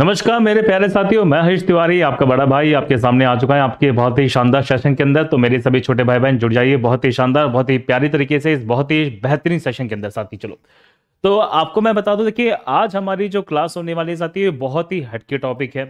नमस्कार मेरे प्यारे साथियों मैं हरीश तिवारी आपका बड़ा भाई आपके सामने आ चुका है आपके बहुत ही शानदार सेशन के अंदर तो मेरे सभी छोटे भाई बहन जुड़ जाइए बहुत ही शानदार बहुत ही प्यारी तरीके से इस बहुत ही बेहतरीन सेशन के अंदर साथी चलो तो आपको मैं बता दूं देखिए आज हमारी जो क्लास होने वाली साथी ये बहुत ही हटके टॉपिक है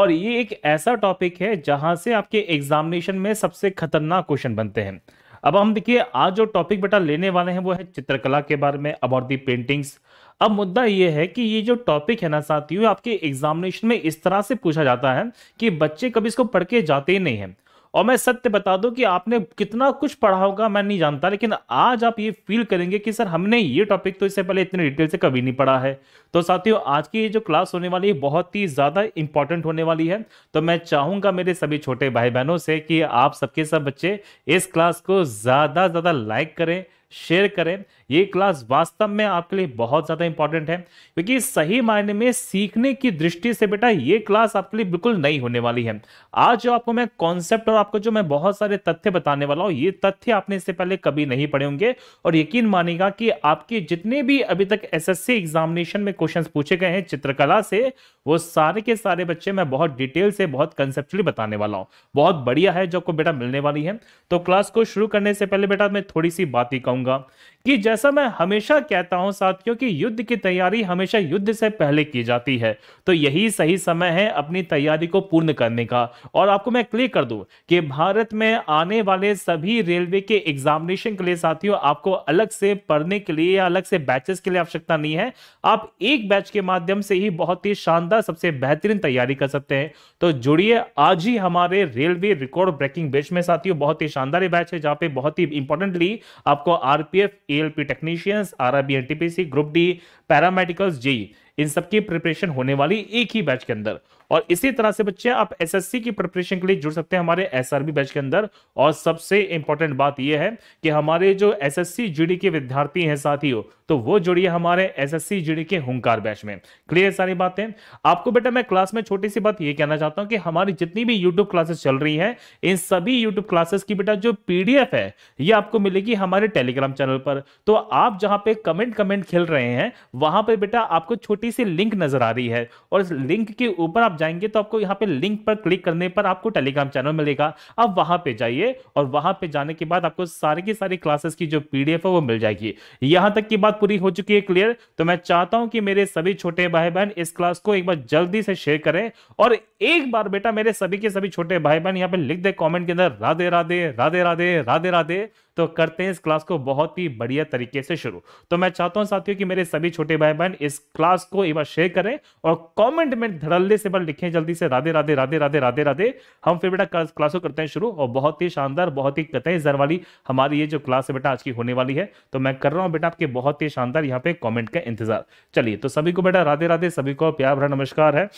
और ये एक ऐसा टॉपिक है जहाँ से आपके एग्जामिनेशन में सबसे खतरनाक क्वेश्चन बनते हैं अब हम देखिए आज जो टॉपिक बेटा लेने वाले हैं वो है चित्रकला के बारे में अबाउट दी पेंटिंग्स अब मुद्दा यह है कि ये जो टॉपिक है ना साथियों आपके एग्जामिनेशन में इस तरह से पूछा जाता है कि बच्चे कभी इसको पढ़ के जाते ही नहीं है और मैं सत्य बता दूं कि आपने कितना कुछ पढ़ा होगा मैं नहीं जानता लेकिन आज आप ये फील करेंगे कि सर हमने ये टॉपिक तो इससे पहले इतने डिटेल से कभी नहीं पढ़ा है तो साथियों आज की ये जो क्लास होने वाली है बहुत ही ज़्यादा इंपॉर्टेंट होने वाली है तो मैं चाहूँगा मेरे सभी छोटे भाई बहनों से कि आप सबके सब बच्चे इस क्लास को ज़्यादा ज़्यादा लाइक करें शेयर करें ये क्लास वास्तव में आपके लिए बहुत ज़्यादा इंपॉर्टेंट है क्योंकि सही मायने में सीखने की दृष्टि से बेटा ये क्लास आपके लिए बिल्कुल नई होने वाली है आज जो आपको मैं कॉन्सेप्ट और आपको जो मैं बहुत सारे तथ्य बताने वाला हूँ ये तथ्य आपने इससे पहले कभी नहीं पढ़े होंगे और यकीन मानेगा कि आपके जितने भी अभी तक एस एग्जामिनेशन में क्वेश्चन पूछे गए हैं चित्रकला से वो सारे के सारे बच्चे मैं बहुत डिटेल से बहुत कंसेप्चुअली बताने वाला हूँ बहुत बढ़िया है जो आपको बेटा मिलने वाली है तो क्लास को शुरू करने से पहले बेटा मैं थोड़ी सी बात ही कहूँगा दूंगा कि जैसा मैं हमेशा कहता हूं साथियों कि युद्ध की तैयारी हमेशा युद्ध से पहले की जाती है तो यही सही समय है अपनी तैयारी को पूर्ण करने का और आपको मैं क्लियर कर दूं कि भारत में आने वाले सभी रेलवे के एग्जामिनेशन के लिए साथियों आपको अलग से पढ़ने के लिए या अलग से बैचेस के लिए आवश्यकता नहीं है आप एक बैच के माध्यम से ही बहुत ही शानदार सबसे बेहतरीन तैयारी कर सकते हैं तो जुड़िए आज ही हमारे रेलवे रिकॉर्ड ब्रेकिंग बैच में साथियों बहुत ही शानदार बैच है जहां पे बहुत ही इंपॉर्टेंटली आपको RPF ALP technicians RRB NTPC group D paramedicals JE इन सब की प्रिपरेशन होने वाली एक ही बैच के अंदर और इसी तरह से बच्चे आप एसएससी की प्रिपरेशन के लिए जुड़ सकते हैं हमारे एसआरबी बैच के अंदर और सबसे इंपॉर्टेंट बात यह है कि हमारे जो एसएससी जीडी के विद्यार्थी हैं साथियों तो वो जुड़िए हमारे एसएससी जीडी के हुंकार बैच में क्लियर सारी बातें आपको बेटा मैं क्लास में छोटी सी बात ये कहना चाहता हूं कि हमारी जितनी भी यूट्यूब क्लासेस चल रही है इन सभी यूट्यूब क्लासेस की बेटा जो पीडीएफ है ये आपको मिलेगी हमारे टेलीग्राम चैनल पर तो आप जहां पे कमेंट कमेंट खेल रहे हैं वहां पर बेटा आपको छोटी छोटी सी लिंक नजर आ रही है और इस लिंक के ऊपर आप जाएंगे तो आपको यहाँ पे लिंक पर क्लिक करने पर आपको टेलीग्राम चैनल मिलेगा आप वहां पे जाइए और वहां पे जाने के बाद आपको सारे की सारी क्लासेस की जो पीडीएफ है वो मिल जाएगी यहां तक की बात पूरी हो चुकी है क्लियर तो मैं चाहता हूं कि मेरे सभी छोटे भाई बहन इस क्लास को एक बार जल्दी से शेयर करें और एक बार बेटा मेरे सभी के सभी छोटे भाई बहन यहाँ पे लिख दे कॉमेंट के अंदर राधे राधे राधे राधे राधे राधे तो करते हैं इस क्लास को बहुत ही बढ़िया तरीके से शुरू तो मैं चाहता हूं साथियों कि मेरे सभी छोटे भाई बहन इस क्लास को एक बार शेयर करें और कमेंट में धड़ल्ले से बार लिखें जल्दी से राधे राधे राधे राधे राधे राधे हम फिर बेटा क्लास को करते हैं शुरू और बहुत ही शानदार बहुत ही कतई जर वाली हमारी ये जो क्लास है बेटा आज की होने वाली है तो मैं कर रहा हूँ बेटा आपके बहुत ही शानदार यहाँ पे कॉमेंट का इंतजार चलिए तो सभी को बेटा राधे राधे सभी को प्यार भरा नमस्कार है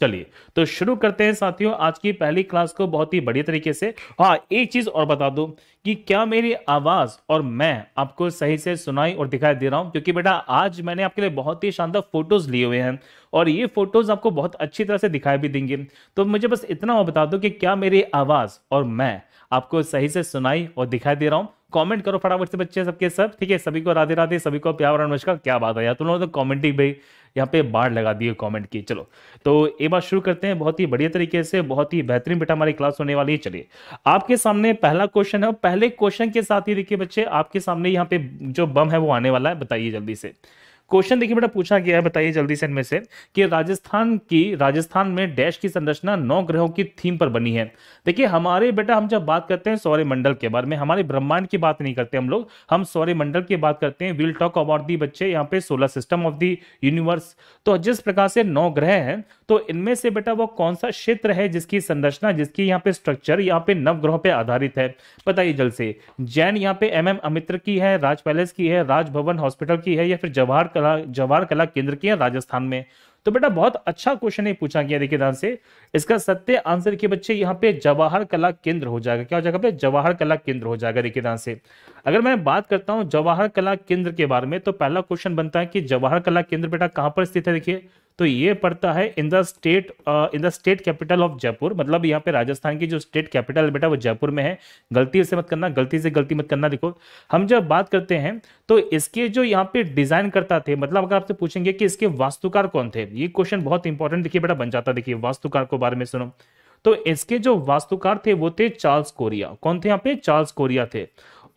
चलिए तो शुरू करते हैं साथियों आज की पहली क्लास को बहुत ही बढ़िया तरीके से हाँ एक चीज और बता दूं कि क्या मेरी आवाज और मैं आपको सही से सुनाई और दिखाई दे रहा हूं क्योंकि बेटा आज मैंने आपके लिए बहुत ही शानदार फोटोज लिए हुए हैं और ये फोटोज आपको बहुत अच्छी तरह से दिखाई भी देंगे तो मुझे बस इतना और बता दो कि क्या मेरी आवाज और मैं आपको सही से सुनाई और दिखाई दे रहा हूं कमेंट करो फटाफट से बच्चे सबके सब ठीक है सभी को राधे राधे सभी को प्यार और नमस्कार क्या बात है यार तुम लोगों तो कमेंट ही भाई यहाँ पे बाढ़ लगा दिए कमेंट कॉमेंट की चलो तो ये बात शुरू करते हैं बहुत ही बढ़िया तरीके से बहुत ही बेहतरीन बेटा हमारी क्लास होने वाली है चलिए आपके सामने पहला क्वेश्चन है पहले क्वेश्चन के साथ ही देखिए बच्चे आपके सामने यहाँ पे जो बम है वो आने वाला है बताइए जल्दी से क्वेश्चन देखिए बेटा पूछा गया है बताइए जल्दी से इनमें से कि राजस्थान की राजस्थान में डैश की संरचना नौ ग्रहों की थीम पर बनी है देखिए हमारे बेटा हम जब बात करते हैं सौर्य मंडल के बारे में हमारे ब्रह्मांड की बात नहीं करते हम लोग हम सौर्य मंडल की बात करते हैं विल टॉक अबाउट दी बच्चे यहाँ पे solar system of the universe तो जिस प्रकार से नौ ग्रह हैं तो इनमें से बेटा वो कौन सा क्षेत्र है जिसकी संरचना जिसकी यहाँ पे स्ट्रक्चर यहाँ पे नव ग्रहों पर आधारित है बताइए जल्द से जैन यहाँ पे एम एम अमित्र की है राज पैलेस की है राजभवन हॉस्पिटल की है या फिर जवाहर कला जवाहर कला केंद्र के राजस्थान में तो बेटा बहुत अच्छा क्वेश्चन ही पूछा गया देखिए ध्यान से इसका सत्य आंसर के बच्चे यहाँ पे जवाहर कला केंद्र हो जाएगा क्या हो जाएगा पे जवाहर कला केंद्र हो जाएगा देखिए ध्यान से अगर मैं बात करता हूँ जवाहर कला केंद्र के बारे में तो पहला क्वेश्चन बनता है कि जवाहर कला केंद्र बेटा कहाँ पर स्थित है देखिए तो ये पड़ता है in the state in the state capital of Jaipur मतलब यहाँ पे राजस्थान की जो स्टेट कैपिटल है बेटा वो जयपुर में है गलती से मत करना गलती से गलती मत करना देखो हम जब बात करते हैं तो इसके जो यहाँ पे डिजाइन करता थे मतलब अगर आपसे पूछेंगे कि इसके वास्तुकार कौन थे ये क्वेश्चन बहुत इंपॉर्टेंट देखिए बेटा बन जाता देखिए वास्तुकार को बारे में सुनो तो इसके जो वास्तुकार थे वो थे चार्ल्स कोरिया कौन थे यहाँ पे चार्ल्स कोरिया थे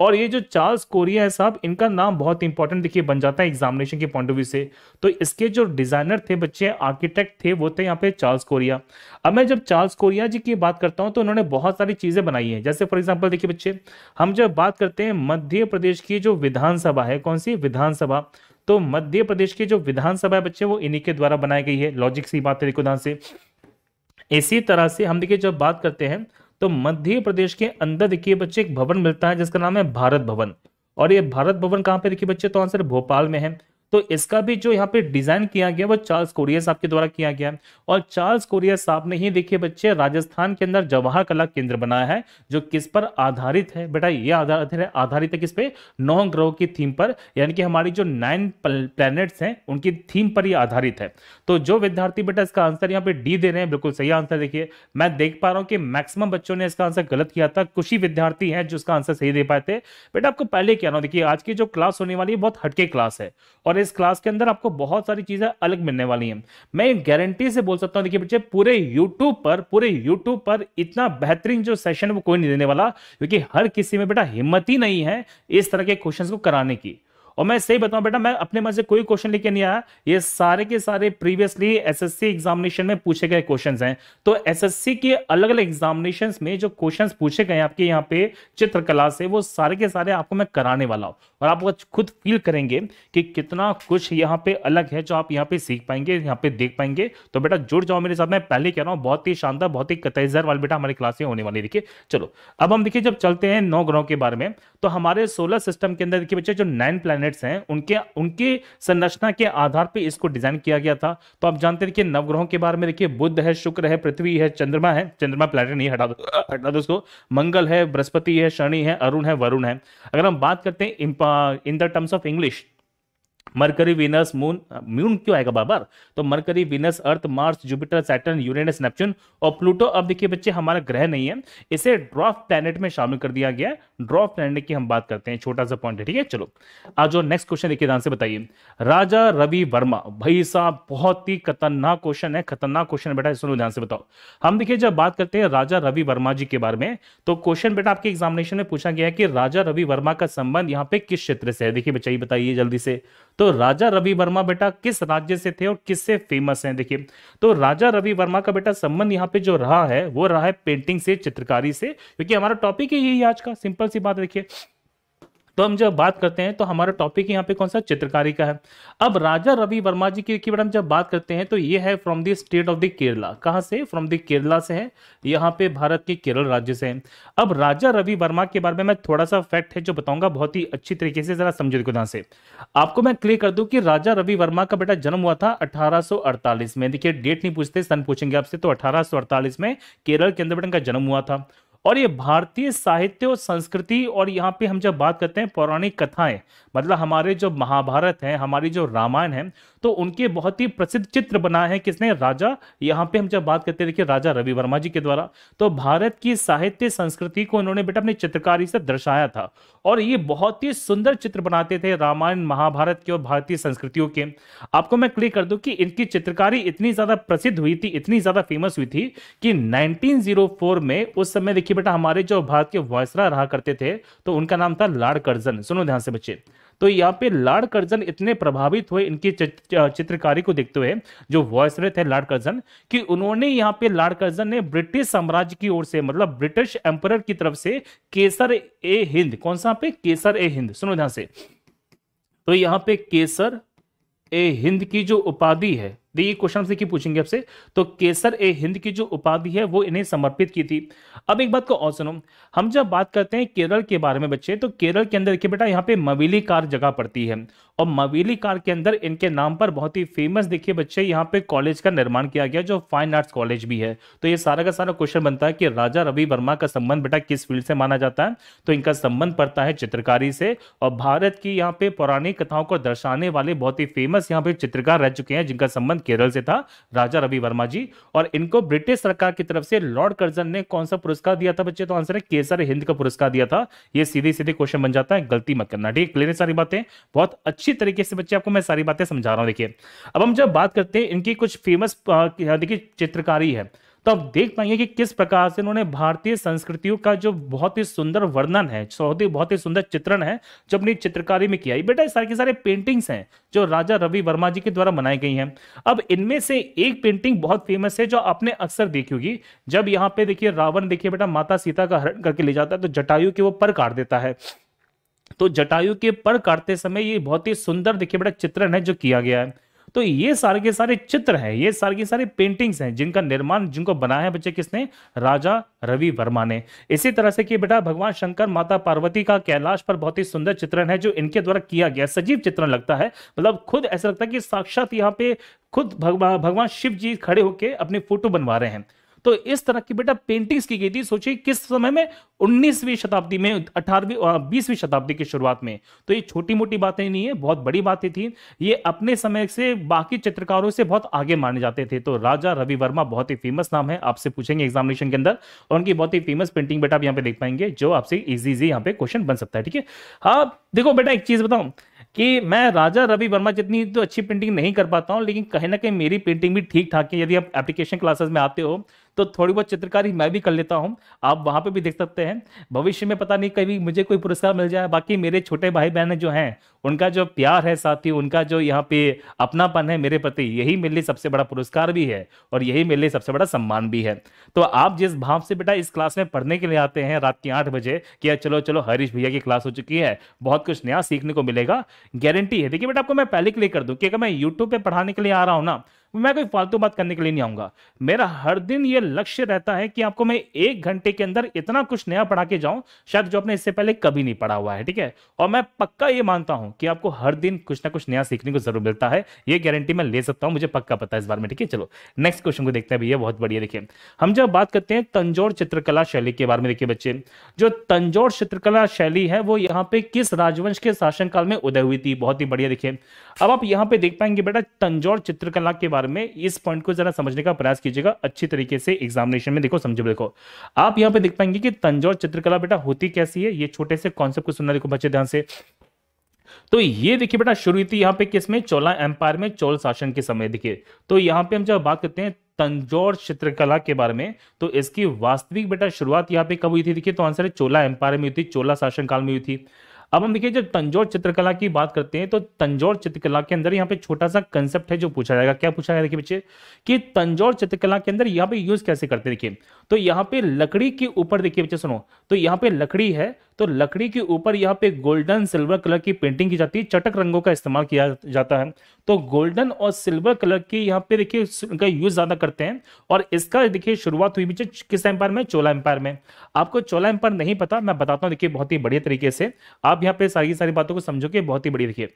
और ये जो चार्ल्स कोरिया है साहब इनका नाम बहुत इंपॉर्टेंट देखिए बन जाता है एग्जामिनेशन के पॉइंट ऑफ व्यू से तो इसके जो डिजाइनर थे बच्चे आर्किटेक्ट थे वो थे यहाँ पे चार्ल्स कोरिया अब मैं जब चार्ल्स कोरिया जी की बात करता हूँ तो उन्होंने बहुत सारी चीजें बनाई हैं जैसे फॉर एग्जाम्पल देखिए बच्चे हम जब बात करते हैं मध्य प्रदेश की जो विधानसभा है कौन सी विधानसभा तो मध्य प्रदेश की जो विधानसभा है बच्चे वो इन्हीं के द्वारा बनाई गई है लॉजिक सी बात है देखो ध्यान से इसी तरह से हम देखिए जब बात करते हैं तो मध्य प्रदेश के अंदर देखिए बच्चे एक भवन मिलता है जिसका नाम है भारत भवन और ये भारत भवन कहाँ पे देखिए बच्चे तो आंसर भोपाल में है तो इसका भी जो यहाँ पे डिजाइन किया गया वो चार्ल्स कोरिया साहब के द्वारा किया गया और चार्ल्स कोरिया साहब ने ही देखिए बच्चे राजस्थान के अंदर जवाहर कला केंद्र बनाया है जो किस पर आधारित है बेटा ये आधारित है आधारित है किस पे नौ ग्रह की थीम पर यानी कि हमारी जो नाइन प्लैनेट्स हैं उनकी थीम पर ही आधारित है तो जो विद्यार्थी बेटा इसका आंसर यहाँ पे डी दे रहे हैं बिल्कुल सही आंसर देखिए मैं देख पा रहा हूँ कि मैक्सिमम बच्चों ने इसका आंसर गलत किया था कुछ ही विद्यार्थी हैं जो इसका आंसर सही दे पाए थे बेटा आपको पहले क्या रहा देखिए आज की जो क्लास होने वाली है बहुत हटके क्लास है और इस क्लास के अंदर आपको बहुत सारी चीजें अलग मिलने वाली हैं मैं गारंटी से बोल सकता हूं देखिए बच्चे पूरे यूट्यूब पर पूरे यूट्यूब पर इतना बेहतरीन जो सेशन है वो कोई नहीं देने वाला क्योंकि हर किसी में बेटा हिम्मत ही नहीं है इस तरह के क्वेश्चन को कराने की और मैं सही बताऊं बेटा मैं अपने मन से कोई क्वेश्चन लेके नहीं आया ये सारे के सारे प्रीवियसली एसएससी एग्जामिनेशन में पूछे गए क्वेश्चंस हैं तो एसएससी के अलग अलग एग्जामिनेशंस में जो क्वेश्चंस पूछे गए आपके यहाँ पे चित्रकला से वो सारे के सारे आपको मैं कराने वाला हूं और आप खुद फील करेंगे कि कितना कुछ यहाँ पे अलग है जो आप यहाँ पे सीख पाएंगे यहाँ पे देख पाएंगे तो बेटा जुड़ जाओ मेरे साथ मैं पहले कह रहा हूँ बहुत ही शानदार बहुत ही कतईजर वाले बेटा हमारी क्लासें होने वाली देखिए चलो अब हम देखिए जब चलते हैं नौ ग्रहों के बारे में तो हमारे सोलर सिस्टम के अंदर देखिए बच्चे जो नाइन प्लैनेट्स हैं उनके उनके संरचना के आधार पर इसको डिजाइन किया गया था तो आप जानते देखिए नवग्रहों के बारे में देखिए बुद्ध है शुक्र है पृथ्वी है चंद्रमा है चंद्रमा प्लैनेट नहीं हटा दो हटा दो उसको मंगल है बृहस्पति है शनि है अरुण है वरुण है अगर हम बात करते हैं Uh, in the terms of English, Mercury Venus moon moon क्यों आएगा बाबर तो Mercury Venus earth Mars Jupiter Saturn Uranus Neptune और प्लूटो अब देखिए बच्चे हमारा ग्रह नहीं है इसे ड्रॉफ प्लैनेट में शामिल कर दिया गया ड्रॉफ प्लैनेट की हम बात करते हैं छोटा सा पॉइंट है ठीक है चलो आज नेक्स्ट क्वेश्चन देखिए ध्यान से बताइए राजा रवि वर्मा भाई साहब बहुत ही खतरनाक क्वेश्चन है खतरनाक क्वेश्चन बेटा सुनो ध्यान से बताओ हम देखिए जब बात करते हैं राजा रवि वर्मा जी के बारे में तो क्वेश्चन बेटा आपके एग्जामिनेशन में पूछा गया है कि राजा रवि वर्मा का संबंध यहाँ पे किस क्षेत्र से है देखिए बच्चा ये बताइए जल्दी से तो राजा रवि वर्मा बेटा किस राज्य से थे और किससे फेमस हैं देखिए तो राजा रवि वर्मा का बेटा संबंध यहाँ पे जो रहा है वो रहा है पेंटिंग से चित्रकारी से क्योंकि हमारा टॉपिक ही यही आज का सिंपल सी बात देखिए तो हम जब बात करते हैं तो हमारा टॉपिक यहाँ पे कौन सा चित्रकारी का है अब राजा रवि वर्मा जी की हम जब बात करते हैं तो ये है from the state of the Kerala कहाँ से फ्रॉम द केरला से है यहाँ पे भारत के केरल राज्य से है अब राजा रवि वर्मा के बारे में मैं थोड़ा सा फैक्ट है जो बताऊंगा बहुत ही अच्छी तरीके से जरा समझे देखो से आपको मैं क्लियर कर दू की राजा रवि वर्मा का बेटा जन्म हुआ था अठारह में देखिए डेट नहीं पूछते सन पूछेंगे आपसे तो अठारह में केरल के अंदर बेटा का जन्म हुआ था और ये भारतीय साहित्य और संस्कृति और यहाँ पे हम जब बात करते हैं पौराणिक कथाएं मतलब हमारे जो महाभारत हैं हमारी जो रामायण है तो उनके बहुत ही प्रसिद्ध चित्र बनाए हैं किसने राजा यहाँ पे हम जब बात करते हैं देखिए राजा रवि वर्मा जी के द्वारा तो भारत की साहित्य संस्कृति को इन्होंने बेटा अपनी चित्रकारी से दर्शाया था और ये बहुत ही सुंदर चित्र बनाते थे रामायण महाभारत के और भारतीय संस्कृतियों के आपको मैं क्लियर कर दूं कि इनकी चित्रकारी इतनी ज्यादा प्रसिद्ध हुई थी इतनी ज्यादा फेमस हुई थी कि नाइनटीन में उस समय देखिए देखिए बेटा हमारे जो भारत के वायसरा रहा करते थे तो उनका नाम था लाड कर्जन सुनो ध्यान से बच्चे तो यहाँ पे लाड कर्जन इतने प्रभावित हुए इनकी चित्रकारी को देखते हुए जो वॉयस रहे थे लाड कर्जन कि उन्होंने यहाँ पे लाड कर्जन ने ब्रिटिश साम्राज्य की ओर से मतलब ब्रिटिश एम्पर की तरफ से केसर ए हिंद कौन सा पे केसर ए हिंद सुनो ध्यान से तो यहाँ पे केसर ए हिंद की जो उपाधि है देखिए क्वेश्चन देखिए की पूछेंगे आपसे तो केसर ए हिंद की जो उपाधि है वो इन्हें समर्पित की थी अब एक बात को और सुनो हम जब बात करते हैं केरल के बारे में बच्चे तो केरल के अंदर देखिए बेटा यहाँ पे मवेली कार जगह पड़ती है और मवेली कार के अंदर इनके नाम पर बहुत ही फेमस देखिए बच्चे यहाँ पे कॉलेज का निर्माण किया गया जो फाइन आर्ट्स कॉलेज भी है तो ये सारा का सारा क्वेश्चन बनता है कि राजा रवि वर्मा का संबंध बेटा किस फील्ड से माना जाता है तो इनका संबंध पड़ता है चित्रकारी से और भारत की यहाँ पे पौराणिक कथाओं को दर्शाने वाले बहुत ही फेमस यहाँ पे चित्रकार रह चुके हैं जिनका संबंध केरल से था राजा रवि वर्मा जी और इनको ब्रिटिश सरकार की तरफ से लॉर्ड कर्जन ने कौन सा पुरस्कार दिया था बच्चे तो आंसर है केसर हिंद का पुरस्कार दिया था ये सीधे सीधे क्वेश्चन बन जाता है गलती मत करना ठीक क्लियर सारी बातें बहुत अच्छी तरीके से बच्चे आपको मैं सारी बातें समझा रहा हूँ देखिए अब हम जब बात करते हैं इनकी कुछ फेमस देखिए चित्रकारी है तो आप देख पाएंगे कि किस प्रकार से उन्होंने भारतीय संस्कृतियों का जो बहुत ही सुंदर वर्णन है बहुत ही सुंदर चित्रण है जो अपनी चित्रकारी में किया बेटा सारे के सारे पेंटिंग्स हैं जो राजा रवि वर्मा जी के द्वारा बनाई गई हैं अब इनमें से एक पेंटिंग बहुत फेमस है जो आपने अक्सर देखी होगी जब यहाँ पे देखिए रावण देखिए बेटा माता सीता का हरण करके ले जाता है तो जटायु के वो पर काट देता है तो जटायु के पर काटते समय ये बहुत ही सुंदर देखिए बेटा चित्रण है जो किया गया है तो ये सारे के सारे चित्र हैं ये सारे के सारे पेंटिंग्स हैं जिनका निर्माण जिनको बनाया है बच्चे किसने राजा रवि वर्मा ने इसी तरह से कि बेटा भगवान शंकर माता पार्वती का कैलाश पर बहुत ही सुंदर चित्रण है जो इनके द्वारा किया गया सजीव चित्रण लगता है मतलब खुद ऐसा लगता है कि साक्षात यहाँ पे खुद भगवान शिव जी खड़े होकर अपनी फोटो बनवा रहे हैं तो इस तरह की बेटा पेंटिंग्स की गई थी सोचिए किस समय में उन्नीसवीं शताब्दी में अठारहवीं बीसवीं शताब्दी की शुरुआत में तो ये छोटी मोटी बातें नहीं है बहुत बड़ी बातें थी ये अपने समय से बाकी चित्रकारों से बहुत आगे माने जाते थे तो राजा रवि वर्मा बहुत ही फेमस नाम है आपसे पूछेंगे एग्जामिनेशन के अंदर और उनकी बहुत ही फेमस पेंटिंग बेटा आप यहाँ पे देख पाएंगे जो आपसे इजी इजी यहाँ पे क्वेश्चन बन सकता है ठीक है हाँ देखो बेटा एक चीज बताऊं कि मैं राजा रवि वर्मा जितनी तो अच्छी पेंटिंग नहीं कर पाता हूँ लेकिन कहीं ना कहीं मेरी पेंटिंग भी ठीक ठाक है यदि आप एप्लीकेशन क्लासेस में आते हो तो थोड़ी बहुत चित्रकारी मैं भी कर लेता हूँ आप वहाँ पर भी देख सकते हैं भविष्य में पता नहीं कभी मुझे कोई पुरस्कार मिल जाए बाकी मेरे छोटे भाई बहन जो हैं उनका जो प्यार है साथ उनका जो यहाँ पे अपनापन है मेरे प्रति यही मेरे लिए सबसे बड़ा पुरस्कार भी है और यही मेरे लिए सबसे बड़ा सम्मान भी है तो आप जिस भाव से बेटा इस क्लास में पढ़ने के लिए आते हैं रात के आठ बजे कि यार चलो चलो हरीश भैया की क्लास हो चुकी है बहुत कुछ नया सीखने को मिलेगा गारंटी है देखिए बेटा आपको मैं पहले क्लियर कर दूँ कि अगर मैं यूट्यूब पर पढ़ाने के लिए आ रहा हूँ ना मैं कोई फालतू बात करने के लिए नहीं आऊंगा मेरा हर दिन ये लक्ष्य रहता है कि आपको मैं एक घंटे के अंदर इतना कुछ नया पढ़ा के जाऊं शायद जो आपने इससे पहले कभी नहीं पढ़ा हुआ है ठीक है और मैं पक्का ये मानता हूं कि आपको हर दिन कुछ ना कुछ नया सीखने को जरूर मिलता है ये गारंटी मैं ले सकता हूं मुझे पक्का पता है इस बार में ठीक है चलो नेक्स्ट क्वेश्चन को देखते हैं भैया बहुत बढ़िया देखिए हम जब बात करते हैं तंजोर चित्रकला शैली के बारे में देखिए बच्चे जो तंजोर चित्रकला शैली है वो यहाँ पे किस राजवंश के शासनकाल में उदय हुई थी बहुत ही बढ़िया देखिए अब आप यहाँ पे देख पाएंगे बेटा तंजौर चित्रकला के बारे में इस पॉइंट को जरा समझने का प्रयास कीजिएगा अच्छी तरीके से एग्जामिनेशन में देखो समझो देखो आप यहां पे देख पाएंगे कि तंजौर चित्रकला बेटा होती कैसी है ये छोटे से कॉन्सेप्ट को सुनना देखो बच्चे ध्यान से तो ये देखिए बेटा शुरू हुई थी यहां पर किस में चोला एम्पायर में चोल शासन के समय देखिए तो यहां पर हम जब बात करते हैं तंजौर चित्रकला के बारे में तो इसकी वास्तविक बेटा शुरुआत यहाँ पे कब हुई थी देखिए तो आंसर है चोला एम्पायर में हुई थी चोला शासन काल में हुई थी अब हम देखिए जब तंजौर चित्रकला की बात करते हैं तो तंजौर चित्रकला के अंदर यहाँ पे छोटा सा कंसेप्ट है जो पूछा जाएगा क्या पूछा जाएगा देखिए बच्चे कि तंजौर चित्रकला के अंदर यहाँ पे यूज कैसे करते हैं देखिए तो यहाँ पे लकड़ी के ऊपर देखिए बच्चे सुनो तो यहाँ पे लकड़ी है तो लकड़ी के ऊपर यहाँ पे गोल्डन सिल्वर कलर की पेंटिंग की जाती है चटक रंगों का इस्तेमाल किया जाता है तो गोल्डन और सिल्वर कलर की यहाँ पे देखिए उनका यूज ज्यादा करते हैं और इसका देखिए शुरुआत हुई पीछे किस एम्पायर में चोला एम्पायर में आपको चोला एम्पायर नहीं पता मैं बताता हूँ देखिए बहुत ही बढ़िया तरीके से आप यहाँ पे सारी सारी बातों को समझोगे बहुत ही बढ़िया देखिए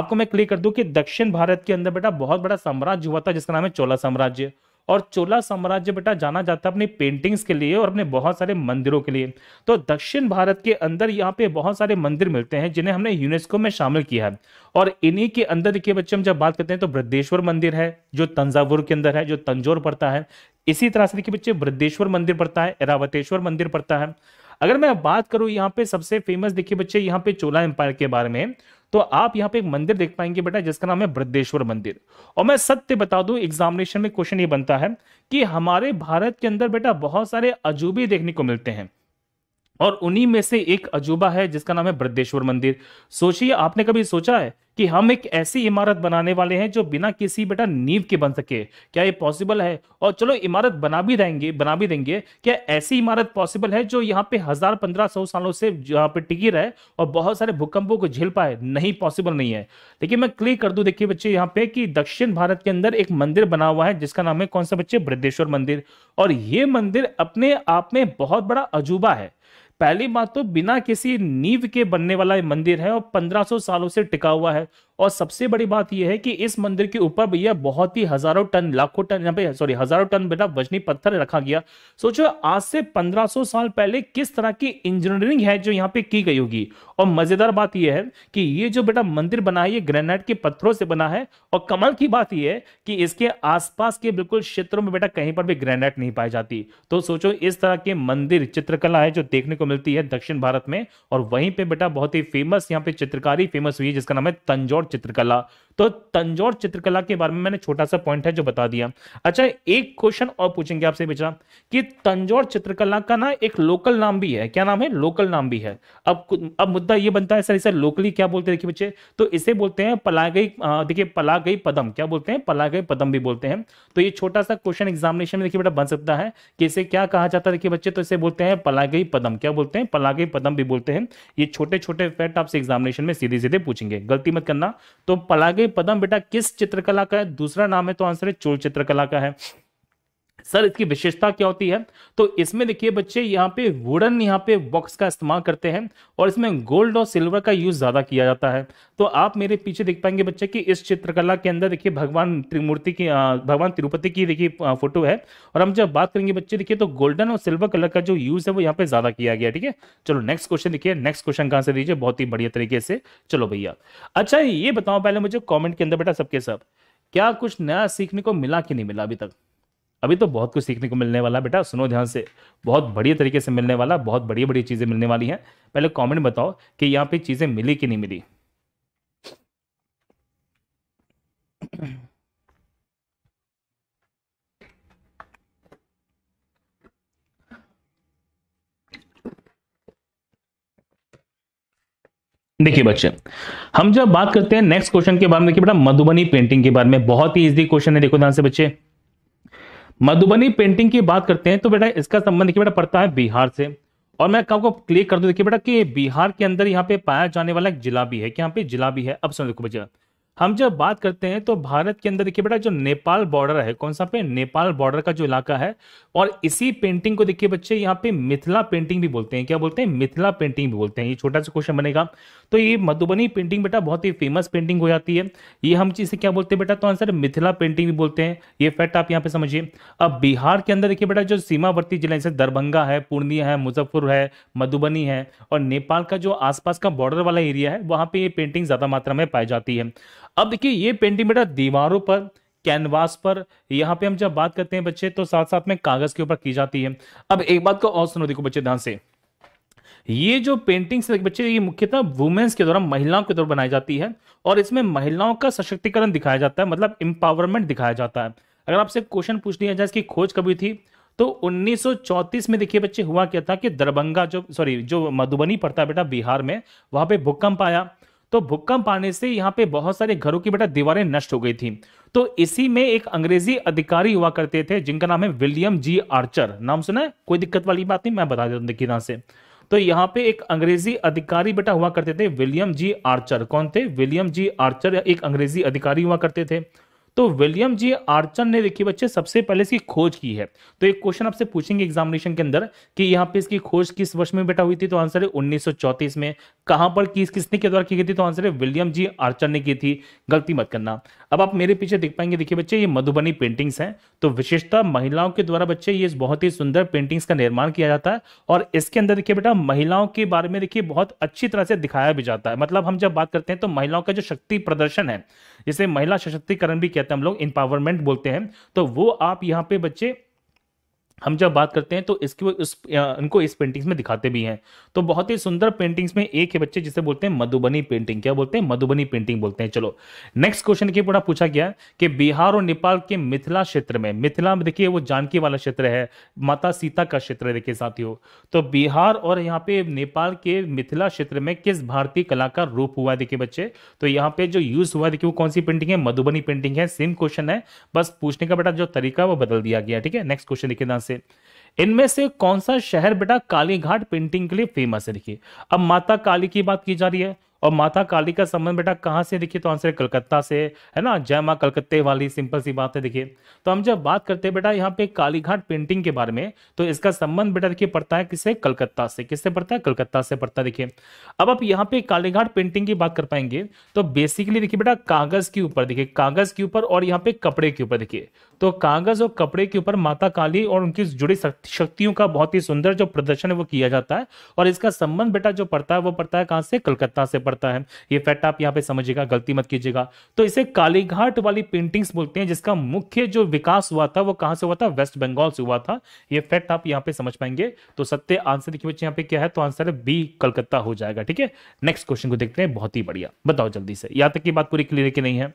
आपको मैं क्लियर कर दूँ कि दक्षिण भारत के अंदर बेटा बहुत बड़ा साम्राज्य हुआ था जिसका नाम है चोला साम्राज्य और चोला साम्राज्य बेटा जाना जाता है अपनी पेंटिंग्स के लिए और अपने बहुत सारे मंदिरों के लिए तो दक्षिण भारत के अंदर यहाँ पे बहुत सारे मंदिर मिलते हैं जिन्हें हमने यूनेस्को में शामिल किया है और इन्हीं के अंदर देखिए बच्चे हम जब बात करते हैं तो वृद्धेश्वर मंदिर है जो तंजावुर के अंदर है जो तंजोर पड़ता है इसी तरह से देखिए बच्चे वृद्धेश्वर मंदिर पड़ता है एरावतेश्वर मंदिर पड़ता है अगर मैं बात करूं यहाँ पे सबसे फेमस देखिए बच्चे यहाँ पे चोला एम्पायर के बारे में तो आप यहाँ पे एक मंदिर देख पाएंगे बेटा जिसका नाम है वृद्धेश्वर मंदिर और मैं सत्य बता दूं एग्जामिनेशन में क्वेश्चन ये बनता है कि हमारे भारत के अंदर बेटा बहुत सारे अजूबे देखने को मिलते हैं और उन्हीं में से एक अजूबा है जिसका नाम है वृद्धेश्वर मंदिर सोचिए आपने कभी सोचा है कि हम एक ऐसी इमारत बनाने वाले हैं जो बिना किसी बेटा नींव के बन सके क्या ये पॉसिबल है और चलो इमारत बना भी देंगे बना भी देंगे क्या ऐसी इमारत पॉसिबल है जो यहाँ पे हजार पंद्रह सौ सालों से यहाँ पे टिकी रहे और बहुत सारे भूकंपों को झेल पाए नहीं पॉसिबल नहीं है लेकिन मैं क्लिक कर दू देखिए बच्चे यहाँ पे कि दक्षिण भारत के अंदर एक मंदिर बना हुआ है जिसका नाम है कौन सा बच्चे बृद्धेश्वर मंदिर और ये मंदिर अपने आप में बहुत बड़ा अजूबा है पहली बात तो बिना किसी नींव के बनने वाला ये मंदिर है और 1500 सालों से टिका हुआ है और सबसे बड़ी बात यह है कि इस मंदिर के ऊपर भैया बहुत ही हजारों टन लाखों टन यहाँ पे सॉरी हजारों टन बेटा वजनी पत्थर रखा गया सोचो आज से 1500 साल पहले किस तरह की इंजीनियरिंग है जो यहाँ पे की गई होगी और मजेदार बात यह है कि ये जो बेटा मंदिर बना है ये ग्रेनाइट के पत्थरों से बना है और कमल की बात यह है कि इसके आसपास के बिल्कुल क्षेत्रों में बेटा कहीं पर भी ग्रेनाइट नहीं पाई जाती तो सोचो इस तरह के मंदिर चित्रकला है जो देखने को मिलती है दक्षिण भारत में और वहीं पे बेटा बहुत ही फेमस यहाँ पे चित्रकारी फेमस हुई है जिसका नाम है तंजौर चित्रकला तो तंजौर चित्रकला के बारे में मैंने छोटा सा पॉइंट है जो बता दिया अच्छा एक क्वेश्चन और पूछेंगे आपसे बेचरा कि तंजौर चित्रकला का ना एक लोकल नाम भी है क्या नाम है लोकल नाम भी है अब अब मुद्दा ये बनता है सर इसे लोकली क्या बोलते हैं देखिए बच्चे तो इसे बोलते हैं पलागई देखिए पलागई पदम क्या बोलते हैं पलागई पदम भी बोलते हैं तो ये छोटा सा क्वेश्चन एग्जामिनेशन में देखिए बेटा बन सकता है कि इसे क्या कहा जाता है देखिए बच्चे तो इसे बोलते हैं पलागई पदम क्या बोलते हैं पलागई पदम भी बोलते हैं ये छोटे छोटे फैक्ट आपसे एग्जामिनेशन में सीधे सीधे पूछेंगे गलती मत करना तो पलागई पदम बेटा किस चित्रकला का है दूसरा नाम है तो आंसर है चोल चित्रकला का है सर इसकी विशेषता क्या होती है तो इसमें देखिए बच्चे यहाँ पे वुडन यहाँ पे बॉक्स का इस्तेमाल करते हैं और इसमें गोल्ड और सिल्वर का यूज ज्यादा किया जाता है तो आप मेरे पीछे देख पाएंगे बच्चे कि इस चित्रकला के अंदर देखिए भगवान त्रिमूर्ति की भगवान तिरुपति की देखिए फोटो है और हम जब बात करेंगे बच्चे देखिए तो गोल्डन और सिल्वर कलर का जो यूज है वो यहाँ पे ज्यादा किया गया ठीक है चलो नेक्स्ट क्वेश्चन देखिए नेक्स्ट क्वेश्चन कहां से दीजिए बहुत ही बढ़िया तरीके से चलो भैया अच्छा ये बताओ पहले मुझे कॉमेंट के अंदर बेटा सबके सब क्या कुछ नया सीखने को मिला कि नहीं मिला अभी तक अभी तो बहुत कुछ सीखने को मिलने वाला बेटा सुनो ध्यान से बहुत बढ़िया तरीके से मिलने वाला बहुत बढ़िया बढ़िया चीज़ें मिलने वाली हैं पहले कमेंट बताओ कि यहाँ पे चीज़ें मिली कि नहीं मिली देखिए बच्चे हम जब बात करते हैं नेक्स्ट क्वेश्चन के बारे में देखिए बेटा मधुबनी पेंटिंग के बारे में बहुत ही इजी क्वेश्चन है देखो ध्यान से बच्चे मधुबनी पेंटिंग की बात करते हैं तो बेटा इसका संबंध देखिए बेटा पड़ता है बिहार से और मैं आपको क्लिक कर दूं देखिए बेटा कि बिहार के अंदर यहाँ पे पाया जाने वाला एक जिला भी है कि यहाँ पे जिला भी है अब समझ देखो बच्चा हम जब बात करते हैं तो भारत के अंदर देखिए बेटा जो नेपाल बॉर्डर है कौन सा पे नेपाल बॉर्डर का जो इलाका है और इसी पेंटिंग को देखिए बच्चे यहाँ पे मिथिला पेंटिंग भी बोलते हैं क्या बोलते हैं मिथिला पेंटिंग भी बोलते हैं ये छोटा सा क्वेश्चन बनेगा तो ये मधुबनी पेंटिंग बेटा बहुत ही फेमस पेंटिंग हो जाती है ये हम इसे क्या बोलते हैं बेटा तो आंसर मिथिला पेंटिंग भी बोलते हैं ये फैक्ट आप यहाँ पे समझिए अब बिहार के अंदर देखिए बेटा जो सीमावर्ती जिले जैसे दरभंगा है पूर्णिया है मुजफ्फर है मधुबनी है और नेपाल का जो आसपास का बॉर्डर वाला एरिया है वहाँ पर ये पेंटिंग ज़्यादा मात्रा में पाई जाती है अब देखिए ये पेंटिंग बेटा दीवारों पर कैनवास पर यहाँ पे हम जब बात करते हैं बच्चे तो साथ साथ में कागज के ऊपर की जाती है अब एक बात को और सुनो देखो बच्चे ध्यान से ये जो पेंटिंग्स बच्चे ये मुख्यतः वुमेन्स के द्वारा महिलाओं के द्वारा बनाई जाती है और इसमें महिलाओं का सशक्तिकरण दिखाया जाता है मतलब इंपावरमेंट दिखाया जाता है अगर आपसे क्वेश्चन पूछ लिया जाए इसकी खोज कभी थी तो 1934 में देखिए बच्चे हुआ क्या था कि दरभंगा जो सॉरी जो मधुबनी पड़ता है बेटा बिहार में वहां पे भूकंप आया तो भूकंप आने से यहाँ पे बहुत सारे घरों की बेटा दीवारें नष्ट हो गई थी तो इसी में एक अंग्रेजी अधिकारी हुआ करते थे जिनका नाम है विलियम जी आर्चर नाम सुना है कोई दिक्कत वाली बात नहीं मैं बता देता हूँ देखिए से तो यहाँ पे एक अंग्रेजी अधिकारी बेटा हुआ करते थे विलियम जी आर्चर कौन थे विलियम जी आर्चर एक अंग्रेजी अधिकारी हुआ करते थे तो विलियम जी आर्चर ने देखिए बच्चे सबसे पहले इसकी खोज की है तो एक क्वेश्चन आपसे पूछेंगे एग्जामिनेशन के अंदर कि यहाँ पे इसकी खोज किस वर्ष में बेटा हुई थी तो आंसर है 1934 में कहां पर किस किसने के द्वारा की गई थी तो आंसर है विलियम जी आर्चर ने की थी गलती मत करना अब आप मेरे पीछे देख पाएंगे देखिए बच्चे ये मधुबनी पेंटिंग्स हैं तो विशेषता महिलाओं के द्वारा बच्चे ये बहुत ही सुंदर पेंटिंग्स का निर्माण किया जाता है और इसके अंदर देखिए बेटा महिलाओं के बारे में देखिए बहुत अच्छी तरह से दिखाया भी जाता है मतलब हम जब बात करते हैं तो महिलाओं का जो शक्ति प्रदर्शन है जिसे महिला सशक्तिकरण भी कहते हैं हम लोग इंपावरमेंट बोलते हैं तो वो आप यहाँ पे बच्चे हम जब बात करते हैं तो इसकी वो इस इनको इस पेंटिंग्स में दिखाते भी हैं तो बहुत ही सुंदर पेंटिंग्स में एक है बच्चे जिसे बोलते हैं मधुबनी पेंटिंग क्या बोलते हैं मधुबनी पेंटिंग बोलते हैं चलो नेक्स्ट क्वेश्चन की पूरा पूछा गया कि बिहार और नेपाल के मिथिला क्षेत्र में मिथिला में देखिए वो जानकी वाला क्षेत्र है माता सीता का क्षेत्र है देखिए साथियों तो बिहार और यहाँ पे नेपाल के मिथिला क्षेत्र में किस भारतीय कला का रूप हुआ है देखिए बच्चे तो यहाँ पे जो यूज हुआ देखिए वो कौन सी पेंटिंग है मधुबनी पेंटिंग है सेम क्वेश्चन है बस पूछने का बेटा जो तरीका वो बदल दिया गया ठीक है नेक्स्ट क्वेश्चन देखिए से इनमें से कौन सा शहर बेटा कालीघाट पेंटिंग के लिए फेमस है देखिए अब माता काली की बात की जा रही है और माता काली का संबंध बेटा कहाँ से देखिए तो आंसर है कलकत्ता से है ना जय माँ कलकत्ते वाली सिंपल सी बात है देखिए तो हम जब बात करते हैं बेटा यहाँ पे कालीघाट पेंटिंग के बारे में तो इसका संबंध बेटा देखिए पड़ता है किसे कलकत्ता से किससे पड़ता है कलकत्ता से पड़ता है देखिए अब आप यहाँ पे कालीघाट पेंटिंग की बात कर पाएंगे तो बेसिकली देखिए बेटा कागज के ऊपर देखिए कागज के ऊपर और यहाँ पे कपड़े के ऊपर देखिए तो कागज और कपड़े के ऊपर माता काली और उनकी जुड़ी शक्तियों का बहुत ही सुंदर जो प्रदर्शन है वो किया जाता है और इसका संबंध बेटा जो पड़ता है वो पड़ता है कहां से कलकत्ता से पड़ता है ये फैक्ट आप यहाँ पे समझिएगा गलती मत कीजिएगा तो इसे कालीघाट वाली पेंटिंग्स बोलते हैं जिसका मुख्य जो विकास हुआ था वो कहां से हुआ था वेस्ट बंगाल से हुआ था ये फैक्ट आप यहाँ पे समझ पाएंगे तो सत्य आंसर देखिए बच्चे यहाँ पे क्या है तो आंसर है बी कलकत्ता हो जाएगा ठीक है नेक्स्ट क्वेश्चन को देखते हैं बहुत ही बढ़िया बताओ जल्दी से यहाँ तक की बात पूरी क्लियर की नहीं है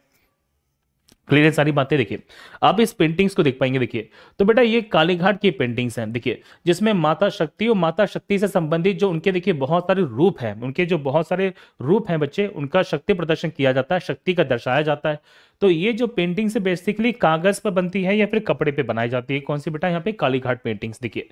क्लियर है सारी बातें देखिए आप इस पेंटिंग्स को देख पाएंगे देखिए तो बेटा ये कालीघाट की पेंटिंग्स हैं देखिए जिसमें माता शक्ति और माता शक्ति से संबंधित जो उनके देखिए बहुत सारे रूप हैं उनके जो बहुत सारे रूप हैं बच्चे उनका शक्ति प्रदर्शन किया जाता है शक्ति का दर्शाया जाता है तो ये जो पेंटिंग है बेसिकली कागज पर बनती है या फिर कपड़े पे बनाई जाती है कौन सी बेटा यहाँ पे कालीघाट पेंटिंग्स देखिए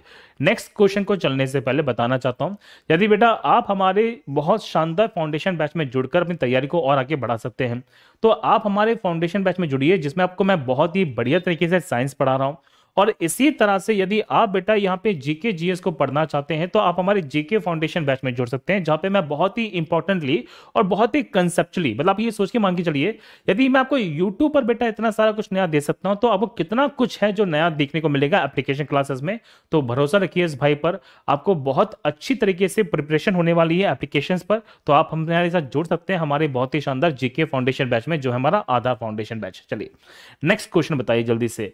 नेक्स्ट क्वेश्चन को चलने से पहले बताना चाहता हूँ यदि बेटा आप हमारे बहुत शानदार फाउंडेशन बैच में जुड़कर अपनी तैयारी को और आगे बढ़ा सकते हैं तो आप हमारे फाउंडेशन बैच में जुड़िए जिसमें आपको मैं बहुत ही बढ़िया तरीके से साइंस पढ़ा रहा हूँ और इसी तरह से यदि आप बेटा यहाँ पे जीके जीएस को पढ़ना चाहते हैं तो आप हमारे जीके फाउंडेशन बैच में जुड़ सकते हैं जहां पे मैं बहुत ही इंपॉर्टेंटली और बहुत ही कंसेप्चुअली मतलब आप ये सोच के मांग के चलिए यदि मैं आपको यूट्यूब पर बेटा इतना सारा कुछ नया दे सकता हूँ तो आपको कितना कुछ है जो नया देखने को मिलेगा एप्लीकेशन क्लासेस में तो भरोसा रखिए इस भाई पर आपको बहुत अच्छी तरीके से प्रिपरेशन होने वाली है एप्लीकेशन पर तो आप हमारे साथ जुड़ सकते हैं हमारे बहुत ही शानदार जीके फाउंडेशन बैच में जो हमारा आधार फाउंडेशन बैच चलिए नेक्स्ट क्वेश्चन बताइए जल्दी से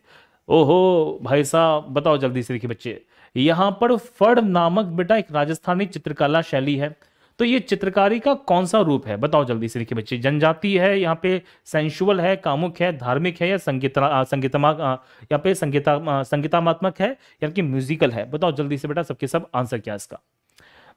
ओहो भाई साहब बताओ जल्दी से देखिए बच्चे यहाँ पर फड़ नामक बेटा एक राजस्थानी चित्रकला शैली है तो ये चित्रकारी का कौन सा रूप है बताओ जल्दी से देखिए बच्चे जनजाति है यहाँ पे सेंशुअल है कामुक है धार्मिक है या संगीत संगीतमा यहाँ पे संगीता संगीतामात्मक है यानी कि म्यूजिकल है बताओ जल्दी से बेटा सबके सब आंसर क्या इसका